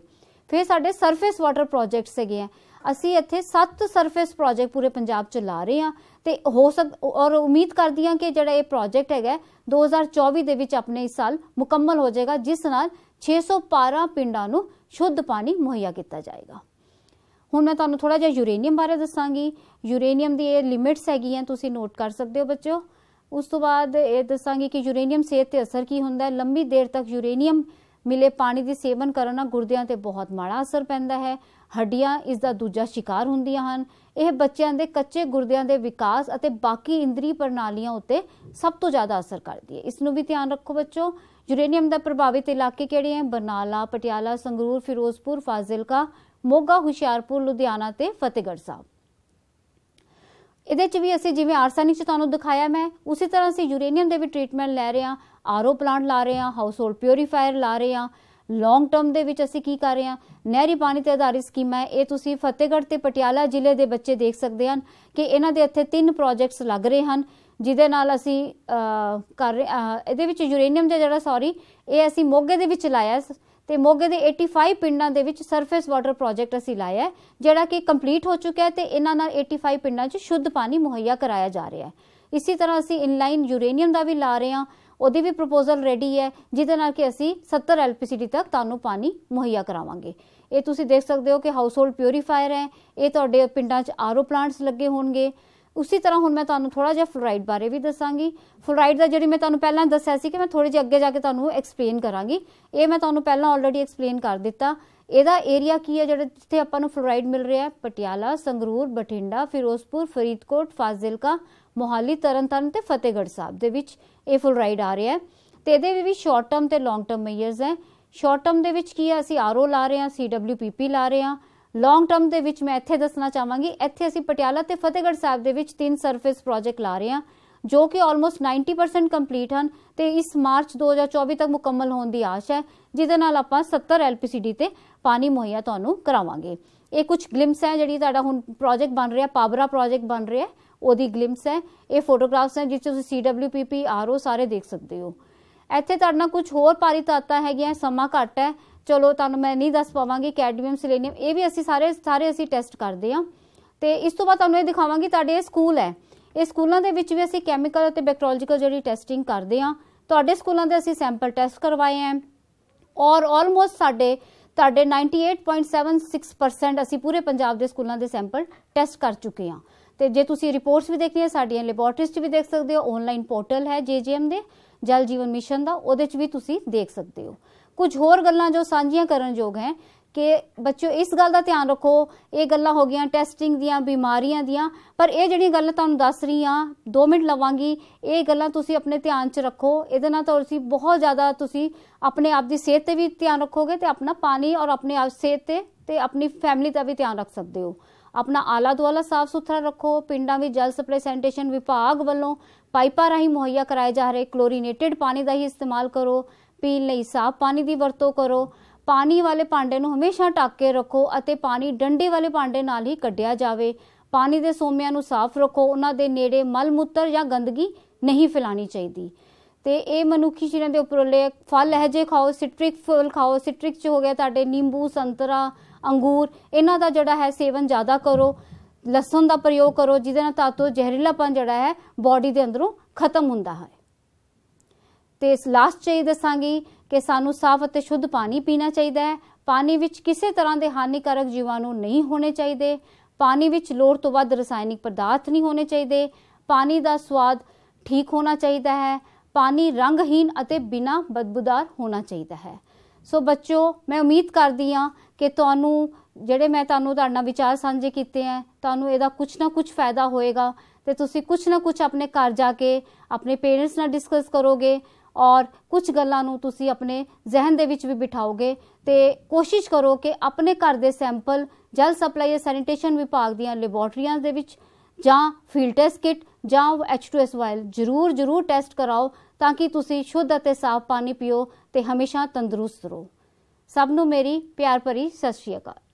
ਫਿਰ ਸਾਡੇ ਸਰਫੇਸ ਵਾਟਰ ਪ੍ਰੋਜੈਕਟਸ ਹੈਗੇ ਆ ਅਸੀਂ ਇੱਥੇ 7 ਸਰਫੇਸ ਪ੍ਰੋਜੈਕਟ ਪੂਰੇ ਪੰਜਾਬ ਚ ਲਾ ਰਹੇ ਆ ਤੇ ਹੋ ਸਕ ਔਰ ਉਮੀਦ ਕਰਦੀ ਆ ਕਿ ਜਿਹੜਾ ਇਹ ਪ੍ਰੋਜੈਕਟ ਹੈਗਾ 2024 ਦੇ ਵਿੱਚ ਆਪਣੇ ਇਸ ਸਾਲ ਮੁਕੰਮਲ ਹੋ ਜਾਏਗਾ ਜਿਸ ਨਾਲ 612 ਪਿੰਡਾਂ ਨੂੰ ਸ਼ੁੱਧ ਪਾਣੀ ਮੁਹੱਈਆ ਕੀਤਾ ਜਾਏਗਾ ਹੁਣ ਮੈਂ ਤੁਹਾਨੂੰ ਥੋੜਾ ਜਿਹਾ ਯੂਰੇਨੀਅਮ ਬਾਰੇ ਦੱਸਾਂਗੀ ਯੂਰੇਨੀਅਮ ਦੀ ਇਹ ਲਿਮਿਟਸ ਹੈਗੀਆਂ ਤੁਸੀਂ ਨੋਟ ਕਰ ਸਕਦੇ ਹੋ ਬੱਚਿਓ ਉਸ ਤੋਂ ਬਾਅਦ ਇਹ ਦੱਸਾਂਗੀ ਕਿ ਯੂਰੇਨੀਅਮ ਸਿਹਤ ਤੇ ਅਸਰ ਕੀ ਹੁੰਦਾ ਹੈ ਲੰਬੀ ਦੇਰ ਤੱਕ ਯੂਰੇਨੀਅਮ ਮਿਲੇ ਪਾਣੀ ਦੀ ਸੇਵਨ ਕਰਨ ਨਾਲ ਗੁਰਦਿਆਂ ਤੇ ਬਹੁਤ ਮਾੜਾ ਅਸਰ ਪੈਂਦਾ ਹੈ ਹੱਡੀਆਂ ਇਸ ਦਾ ਦੂਜਾ ਸ਼ਿਕਾਰ ਹੁੰਦੀਆਂ ਹਨ ਇਹ ਬੱਚਿਆਂ ਦੇ ਕੱਚੇ ਗੁਰਦਿਆਂ ਦੇ ਵਿਕਾਸ ਅਤੇ ਬਾਕੀ ਇੰਦਰੀ ਪ੍ਰਣਾਲੀਆਂ ਉੱਤੇ ਸਭ ਤੋਂ ਜ਼ਿਆਦਾ ਅਸਰ ਕਰਦੀ ਹੈ ਇਸ ਨੂੰ ਵੀ ਧਿਆਨ ਰੱਖੋ ਬੱਚੋ ਯੂਰੇਨੀਅਮ ਦਾ ਪ੍ਰਭਾਵਿਤ ਇਲਾਕੇ ਕਿਹੜੇ ਹਨ ਬਰਨਾਲਾ ਪਟਿਆਲਾ ਸੰਗਰੂਰ ਫਿਰੋਜ਼ਪੁਰ ਫਾਜ਼ਿਲਕਾ ਮੋਗਾ ਹੁਸ਼ਿਆਰਪੁਰ ਲੁਧਿਆਣਾ ਤੇ ਫਤਿਹਗੜ੍ਹ ਸਾਹਿਬ ਇਹਦੇ ਚ ਵੀ ਅਸੀਂ ਜਿਵੇਂ ਆਰਸੈਨਿਕ ਚ ਤੁਹਾਨੂੰ ਦਿਖਾਇਆ ਮੈਂ ਉਸੇ ਤਰ੍ਹਾਂ ਸੀ ਯੂਰੇਨੀਅਮ ਦੇ ਵੀ ਟ੍ਰੀਟਮੈਂਟ ਲੈ ਰਹੇ ਆ ਆਰਓ ਪਲਾਂਟ ਲਾ ਰਹੇ ਆ ਹਾਊਸ ਹੋਲਡ ਪਿਊਰੀਫਾਇਰ ਲਾ ਰਹੇ ਆ ਲੌਂਗ ਟਰਮ ਦੇ ਵਿੱਚ ਅਸੀਂ ਕੀ ਕਰ ਰਹੇ ਆ ਨਹਿਰੀ ਪਾਣੀ ਤੇ ਆਧਾਰਿਤ ਸਕੀਮਾਂ ਹੈ ਇਹ ਤੁਸੀਂ ਫਤਿਹਗੜ੍ਹ ਤੇ ਪਟਿਆਲਾ ਜ਼ਿਲ੍ਹੇ ਦੇ ਬੱਚੇ ਦੇਖ ਸਕਦੇ ਹਨ ਕਿ ਇਹਨਾਂ ਦੇ ਇੱਥੇ ਤਿੰਨ ਪ੍ਰੋਜੈਕਟਸ ਲੱਗ ਰਹੇ ਹਨ ਜਿਹਦੇ ਨਾਲ ਅਸੀਂ ਕਰ ਇਹਦੇ ਵਿੱਚ ਯੂਰੇਨੀਅਮ ਦਾ ਜਿਹੜਾ ਸੌਰੀ ਇਹ ਅਸੀਂ ਮੋਗੇ ਦੇ ਵਿੱਚ ਲਾਇਆ ਤੇ ਮੋਗੇ ਦੇ 85 ਪਿੰਡਾਂ ਦੇ ਵਿੱਚ ਸਰਫੇਸ ਵਾਟਰ ਪ੍ਰੋਜੈਕਟ ਅਸੀਂ ਲਾਇਆ ਜਿਹੜਾ ਕਿ ਕੰਪਲੀਟ ਹੋ ਚੁੱਕਾ ਹੈ ਤੇ ਇਹਨਾਂ ਨਾਲ 85 ਪਿੰਡਾਂ 'ਚ ਸ਼ੁੱਧ ਪਾਣੀ ਮੁਹੱਈਆ ਕਰਾਇਆ ਜਾ ਰਿਹਾ ਹੈ ਇਸੇ ਤਰ੍ਹਾਂ ਅਸੀਂ ਇਨਲਾਈਨ ਯੂਰੇਨੀਅਮ ਦਾ ਵੀ ਲਾ ਰਹੇ ਹਾਂ ਉਹਦੀ ਵੀ ਪ੍ਰਪੋਜ਼ਲ ਰੈਡੀ ਹੈ ਜਿਹਦੇ ਨਾਲ ਕਿ ਅਸੀਂ 70 ਐਲਪੀਸੀਡੀ ਤੱਕ ਤੁਹਾਨੂੰ ਪਾਣੀ ਮੁਹੱਈਆ ਕਰਾਵਾਂਗੇ ਇਹ ਤੁਸੀਂ ਦੇਖ ਸਕਦੇ ਹੋ ਕਿ ਹਾਊਸਹੋਲਡ ਪਿਊਰੀਫਾਇਰ ਹੈ ਇਹ ਤੁਹਾਡੇ ਪਿੰਡਾਂ 'ਚ ਆਰਓ ਪਲਾਂਟਸ ਲੱਗੇ ਹੋਣਗੇ ਉਸੇ ਤਰ੍ਹਾਂ ਹੁਣ ਮੈਂ ਤੁਹਾਨੂੰ ਥੋੜਾ ਜਿਹਾ ਫਲੋਰਾਈਡ ਬਾਰੇ ਵੀ ਦੱਸਾਂਗੀ ਫਲੋਰਾਈਡ ਦਾ ਜਿਹੜੀ ਮੈਂ ਤੁਹਾਨੂੰ ਪਹਿਲਾਂ ਦੱਸਿਆ ਸੀ ਕਿ ਮੈਂ ਥੋੜੇ ਜਿਹਾ ਅੱਗੇ ਜਾ ਕੇ ਤੁਹਾਨੂੰ ਐਕਸਪਲੇਨ ਕਰਾਂਗੀ ਇਹ ਮੈਂ ਤੁਹਾਨੂੰ ਪਹਿਲਾਂ ਆਲਰੇਡੀ ਐਕਸਪਲੇਨ ਕਰ ਦਿੱਤਾ ਇਹਦਾ ਏਰੀਆ ਕੀ ਹੈ ਜਿਹੜੇ ਜਿੱਥੇ ਆਪਾਂ ਨੂੰ ਫਲੋਰਾਈਡ ਮਿਲ ਰਿਹਾ ਹੈ ਪਟਿਆਲਾ ਸੰਗਰੂਰ ਬਠਿੰਡਾ ਫਿਰੋਜ਼ਪੁਰ ਫਰੀਦਕੋਟ ਫਾਜ਼ਿਲਕਾ ਮੋਹਾਲੀ ਤਰਨਤਾਰਨ ਤੇ ਫਤਿਹਗੜ੍ਹ ਸਾਹਿਬ ਦੇ ਵਿੱਚ ਇਹ ਫਲੋਰਾਈਡ ਆ ਰਿਹਾ ਹੈ ਤੇ ਇਹਦੇ ਵੀ ਸ਼ਾਰਟ ਟਰਮ ਤੇ ਲੌਂਗ ਟਰਮ ਮੈਜਰਸ ਹੈ ਸ਼ਾਰਟ ਟਰਮ ਦੇ ਵਿੱਚ ਕੀ ਹੈ ਅਸੀਂ ਆਰਓ ਲਾ ਰਹੇ ਹਾਂ ਸੀਡਬਲਯੂਪੀਪੀ ਲਾ ਰਹੇ ਹਾਂ ਲੌਂਗ ਟਰਮ ਦੇ ਵਿੱਚ ਮੈਂ ਇੱਥੇ ਦੱਸਣਾ ਚਾਹਾਂਗੀ ਇੱਥੇ ਅਸੀਂ ਪਟਿਆਲਾ ਤੇ ਫਤਿਹਗੜ੍ਹ ਸਾਹਿਬ ਦੇ ਵਿੱਚ ਤਿੰਨ ਸਰਫੇਸ ਪ੍ਰੋਜੈਕਟ ਲਾ ਰਹੇ ਹਾਂ ਜੋ ਕਿ ਆਲਮੋਸਟ 90% ਕੰਪਲੀਟ ਹਨ ਤੇ ਇਸ ਮਾਰਚ 2024 ਤੱਕ ਮੁਕੰਮਲ ਹੋਣ ਦੀ ਆਸ ਹੈ ਜਿਹਦੇ ਨਾਲ ਆਪਾਂ 70 ਐਲਪੀਸੀਡੀ ਤੇ ਪਾਣੀ ਮੁਹੱਈਆ ਤੁਹਾਨੂੰ ਕਰਾਵਾਂਗੇ ਇਹ ਕੁਝ ਗਲਿਮਸ ਹੈ ਜਿਹੜੀ ਤੁਹਾਡਾ ਹੁਣ ਪ੍ਰੋਜੈਕਟ ਬਣ ਰਿਹਾ ਪਾਵਰਾ ਪ੍ਰੋਜੈਕਟ ਬਣ ਰਿਹਾ ਉਹਦੀ ਗਲਿਮਸ ਹੈ ਇਹ ਫੋਟੋਗ੍ਰਾਫਸ ਹੈ ਜਿਸ ਤੁਸੀਂ CWPP RO ਸਾਰੇ ਦੇਖ ਸਕਦੇ ਹੋ ਇੱਥੇ ਤੁਹਾਡਾ ਕੁਝ ਹੋਰ ਪਾਰੀ ਤਾਤਾ ਹੈਗੀਆਂ ਸਮਾਂ ਘੱਟ ਹੈ ਚਲੋ ਤੁਹਾਨੂੰ ਮੈਂ ਨਹੀਂ ਦੱਸ ਪਾਵਾਂਗੀ ਕੈਡਮੀਅਮ ਸਿਲੇਨੀਅਮ ਇਹ ਵੀ ਅਸੀਂ ਸਾਰੇ ਸਾਰੇ ਅਸੀਂ ਟੈਸਟ ਕਰਦੇ ਆ ਤੇ ਇਸ ਤੋਂ ਬਾਅਦ ਤੁਹਾਨੂੰ ਇਹ ਦਿਖਾਵਾਂਗੀ ਤੁਹਾਡੇ ਇਹ ਸਕੂਲ ਹੈ ਇਹ ਸਕੂਲਾਂ ਦੇ ਵਿੱਚ ਵੀ ਅਸੀਂ ਕੈਮੀਕਲ ਅਤੇ ਬੈਕਟਰੋਲੋਜੀਕਲ ਜਿਹੜੀ ਟੈਸਟਿੰਗ ਕਰਦੇ ਆ ਤੁਹਾਡੇ ਸਕੂਲਾਂ ਦੇ ਅਸੀਂ ਸੈਂਪਲ ਟੈਸਟ ਕਰਵਾਏ ਆ ਔਰ ਆਲਮੋਸਟ ਸਾਡੇ ਤੁਹਾਡੇ 98.76% ਅਸੀਂ ਪੂਰੇ ਪੰਜਾਬ ਦੇ ਸਕੂਲਾਂ ਦੇ ਸੈਂਪਲ ਟੈਸਟ ਕਰ ਚੁੱਕੇ ਆ ਤੇ ਜੇ ਤੁਸੀਂ ਰਿਪੋਰਟਸ ਵੀ ਦੇਖਣੀ ਹੈ ਸਾਡੀਆਂ ਲੈਬੋਰਟਰੀਸ 'ਚ ਵੀ ਦੇਖ ਸਕਦੇ ਹੋ ਆਨਲਾਈਨ ਪੋਰਟਲ ਹੈ ਜੀਜੀਐਮ ਦੇ ਜਲ ਜੀਵਨ ਮਿਸ਼ਨ ਦਾ ਉਹਦੇ 'ਚ ਵੀ ਤੁਸੀਂ ਦੇਖ ਸਕਦੇ ਹੋ ਕੁਝ ਹੋਰ ਗੱਲਾਂ ਜੋ ਸਾਂਝੀਆਂ ਕਰਨ ਯੋਗ ਹੈ ਕਿ ਬੱਚਿਓ ਇਸ ਗੱਲ ਦਾ ਧਿਆਨ ਰੱਖੋ ਇਹ ਗੱਲਾਂ ਹੋ ਗਈਆਂ ਟੈਸਟਿੰਗ ਦੀਆਂ ਬਿਮਾਰੀਆਂ ਦੀਆਂ ਪਰ ਇਹ ਜਿਹੜੀ ਗੱਲ ਤੁਹਾਨੂੰ ਦੱਸ ਰਹੀ ਆ 2 ਮਿੰਟ ਲਵਾਂਗੀ ਇਹ ਗੱਲਾਂ ਤੁਸੀਂ ਆਪਣੇ ਧਿਆਨ 'ਚ ਰੱਖੋ ਇਹਦੇ ਨਾਲ ਤੁਸੀਂ ਬਹੁਤ ਜ਼ਿਆਦਾ ਤੁਸੀਂ ਆਪਣੇ ਆਪ ਦੀ ਸਿਹਤ ਤੇ ਵੀ ਧਿਆਨ ਰੱਖੋਗੇ ਤੇ ਆਪਣਾ ਪਾਣੀ ਔਰ ਆਪਣੇ ਆਪ ਸਿਹਤ ਤੇ ਤੇ ਆਪਣੀ ਫੈਮਿਲੀ ਦਾ ਵੀ ਧਿਆਨ ਰੱਖ ਸਕਦੇ ਹੋ ਆਪਣਾ ਆਲਾ ਦੁਆਲਾ ਸਾਫ਼ ਸੁਥਰਾ ਰੱਖੋ ਪਿੰਡਾਂ ਵਿੱਚ ਜਲ ਸਪਲਾਈ ਸੈਨੀਟੇਸ਼ਨ ਵਿਭਾਗ ਵੱਲੋਂ ਪਾਈਪਾਂ ਰਾਹੀਂ ਮੁਹੱਈਆ ਕਰਾਏ ਜਾ ਰਹੇ ਕਲੋਰੀਨੇਟਿਡ ਪਾਣੀ ਦਾ ਹੀ ਇਸਤੇਮਾਲ ਕਰੋ ਪੀਣ ਲਈ ਸਾਫ਼ ਪਾਣੀ ਦੀ ਵਰਤੋਂ ਕਰੋ ਪਾਣੀ ਵਾਲੇ ਭਾਂਡੇ ਨੂੰ ਹਮੇਸ਼ਾ ਢੱਕ ਕੇ ਰੱਖੋ ਅਤੇ ਪਾਣੀ ਡੰਡੇ ਵਾਲੇ ਭਾਂਡੇ ਨਾਲ ਹੀ ਕੱਢਿਆ ਜਾਵੇ ਪਾਣੀ ਦੇ ਸੋਮਿਆਂ ਨੂੰ ਸਾਫ਼ ਰੱਖੋ ਉਹਨਾਂ ਦੇ ਨੇੜੇ ਮਲ ਮੂਤਰ ਜਾਂ ਗੰਦਗੀ ਨਹੀਂ ਫੈਲਾਣੀ ਚਾਹੀਦੀ ਤੇ ਇਹ ਮਨੁੱਖੀ ਸ਼ਰੀਰ ਦੇ ਉਪਰਲੇ ਫਲ ਇਹ ਜੇ ਖਾਓ ਸਿਟ੍ਰਿਕ ਫਲ ਖਾਓ ਸਿਟ੍ਰਿਕ ਚ ਹੋ ਗਿਆ ਤੁਹਾਡੇ ਨਿੰਬੂ ਸੰਤਰਾ ਅੰਗੂਰ ਇਹਨਾਂ ਦਾ ਜਿਹੜਾ ਹੈ ਸੇਵਨ ਜ਼ਿਆਦਾ ਕਰੋ ਲਸਣ ਦਾ ਪ੍ਰਯੋਗ ਕਰੋ ਜਿਹਦੇ ਨਾਲ ਤਾਤੋ ਜ਼ਹਿਰੀਲਾਪਨ ਜਿਹੜਾ ਹੈ ਬਾਡੀ ਦੇ ਅੰਦਰੋਂ ਖਤਮ ਹੁੰਦਾ ਹੈ ਤੇ ਇਸ ਲਾਸਟ ਚ ਇਹ ਦੱਸਾਂਗੀ ਕਿ ਸਾਨੂੰ ਸਾਫ਼ ਅਤੇ ਸ਼ੁੱਧ ਪਾਣੀ ਪੀਣਾ ਚਾਹੀਦਾ ਹੈ ਪਾਣੀ ਵਿੱਚ ਕਿਸੇ ਤਰ੍ਹਾਂ ਦੇ ਹਾਨੀਕਾਰਕ ਜੀਵਾਣੂ ਨਹੀਂ ਹੋਣੇ ਚਾਹੀਦੇ ਪਾਣੀ ਵਿੱਚ ਲੋੜ ਤੋਂ ਵੱਧ ਰਸਾਇਣਿਕ ਪਦਾਰਥ ਨਹੀਂ ਹੋਣੇ ਚਾਹੀਦੇ ਪਾਣੀ ਦਾ ਸਵਾਦ ਠੀਕ ਹੋਣਾ ਚਾਹੀਦਾ ਹੈ ਪਾਣੀ ਰੰਗਹੀਨ ਅਤੇ ਬਿਨਾ ਬਦਬੂਦਾਰ ਹੋਣਾ ਚਾਹੀਦਾ ਹੈ ਸੋ ਬੱਚੋ ਮੈਂ ਉਮੀਦ ਕਰਦੀ ਹਾਂ ਕਿ ਤੁਹਾਨੂੰ ਜਿਹੜੇ ਮੈਂ ਤੁਹਾਨੂੰ ਤੁਹਾਡੇ ਨਾਲ ਵਿਚਾਰ ਸਾਂਝੇ ਕੀਤੇ ਆ ਤੁਹਾਨੂੰ ਇਹਦਾ ਕੁਝ ਨਾ ਕੁਝ ਫਾਇਦਾ ਹੋਏਗਾ ਤੇ ਤੁਸੀਂ ਕੁਝ ਨਾ ਕੁਝ ਆਪਣੇ ਘਰ ਜਾ ਕੇ ਆਪਣੇ ਪੇਰੈਂਟਸ ਨਾਲ ਡਿਸਕਸ ਕਰੋਗੇ ਔਰ ਕੁਝ ਗੱਲਾਂ ਨੂੰ ਤੁਸੀਂ ਆਪਣੇ ਜ਼ਿਹਨ ਦੇ ਵਿੱਚ ਵੀ ਬਿਠਾਓਗੇ ਤੇ ਕੋਸ਼ਿਸ਼ ਕਰੋ ਕਿ ਆਪਣੇ ਘਰ ਦੇ ਸੈਂਪਲ ਜਲ ਸਪਲਾਈ ਐਂਡ ਸੈਨੀਟੇਸ਼ਨ ਵਿਭਾਗ ਦੀਆਂ ਲੈਬੋਰਟਰੀਆਂ ਦੇ ਵਿੱਚ ਜਾਂ ਫੀਲਡ ਟੈਸਟ ਕਿਟ ਜਾਂ H2S ਵਾਇਲ ਜ਼ਰੂਰ ਜ਼ਰੂਰ ਟੈਸਟ ਕਰਾਓ ਤਾਂ ਕਿ ਤੁਸੀਂ ਸ਼ੁੱਧ ਅਤੇ ਸਾਫ਼ ਪਾਣੀ ਪੀਓ ਤੇ ਹਮੇਸ਼ਾ ਤੰਦਰੁਸਤ ਰਹੋ ਸਭ ਨੂੰ ਮੇਰੀ ਪਿਆਰ ਭਰੀ ਸਤਿ ਸ਼੍ਰੀ ਅਕਾਲ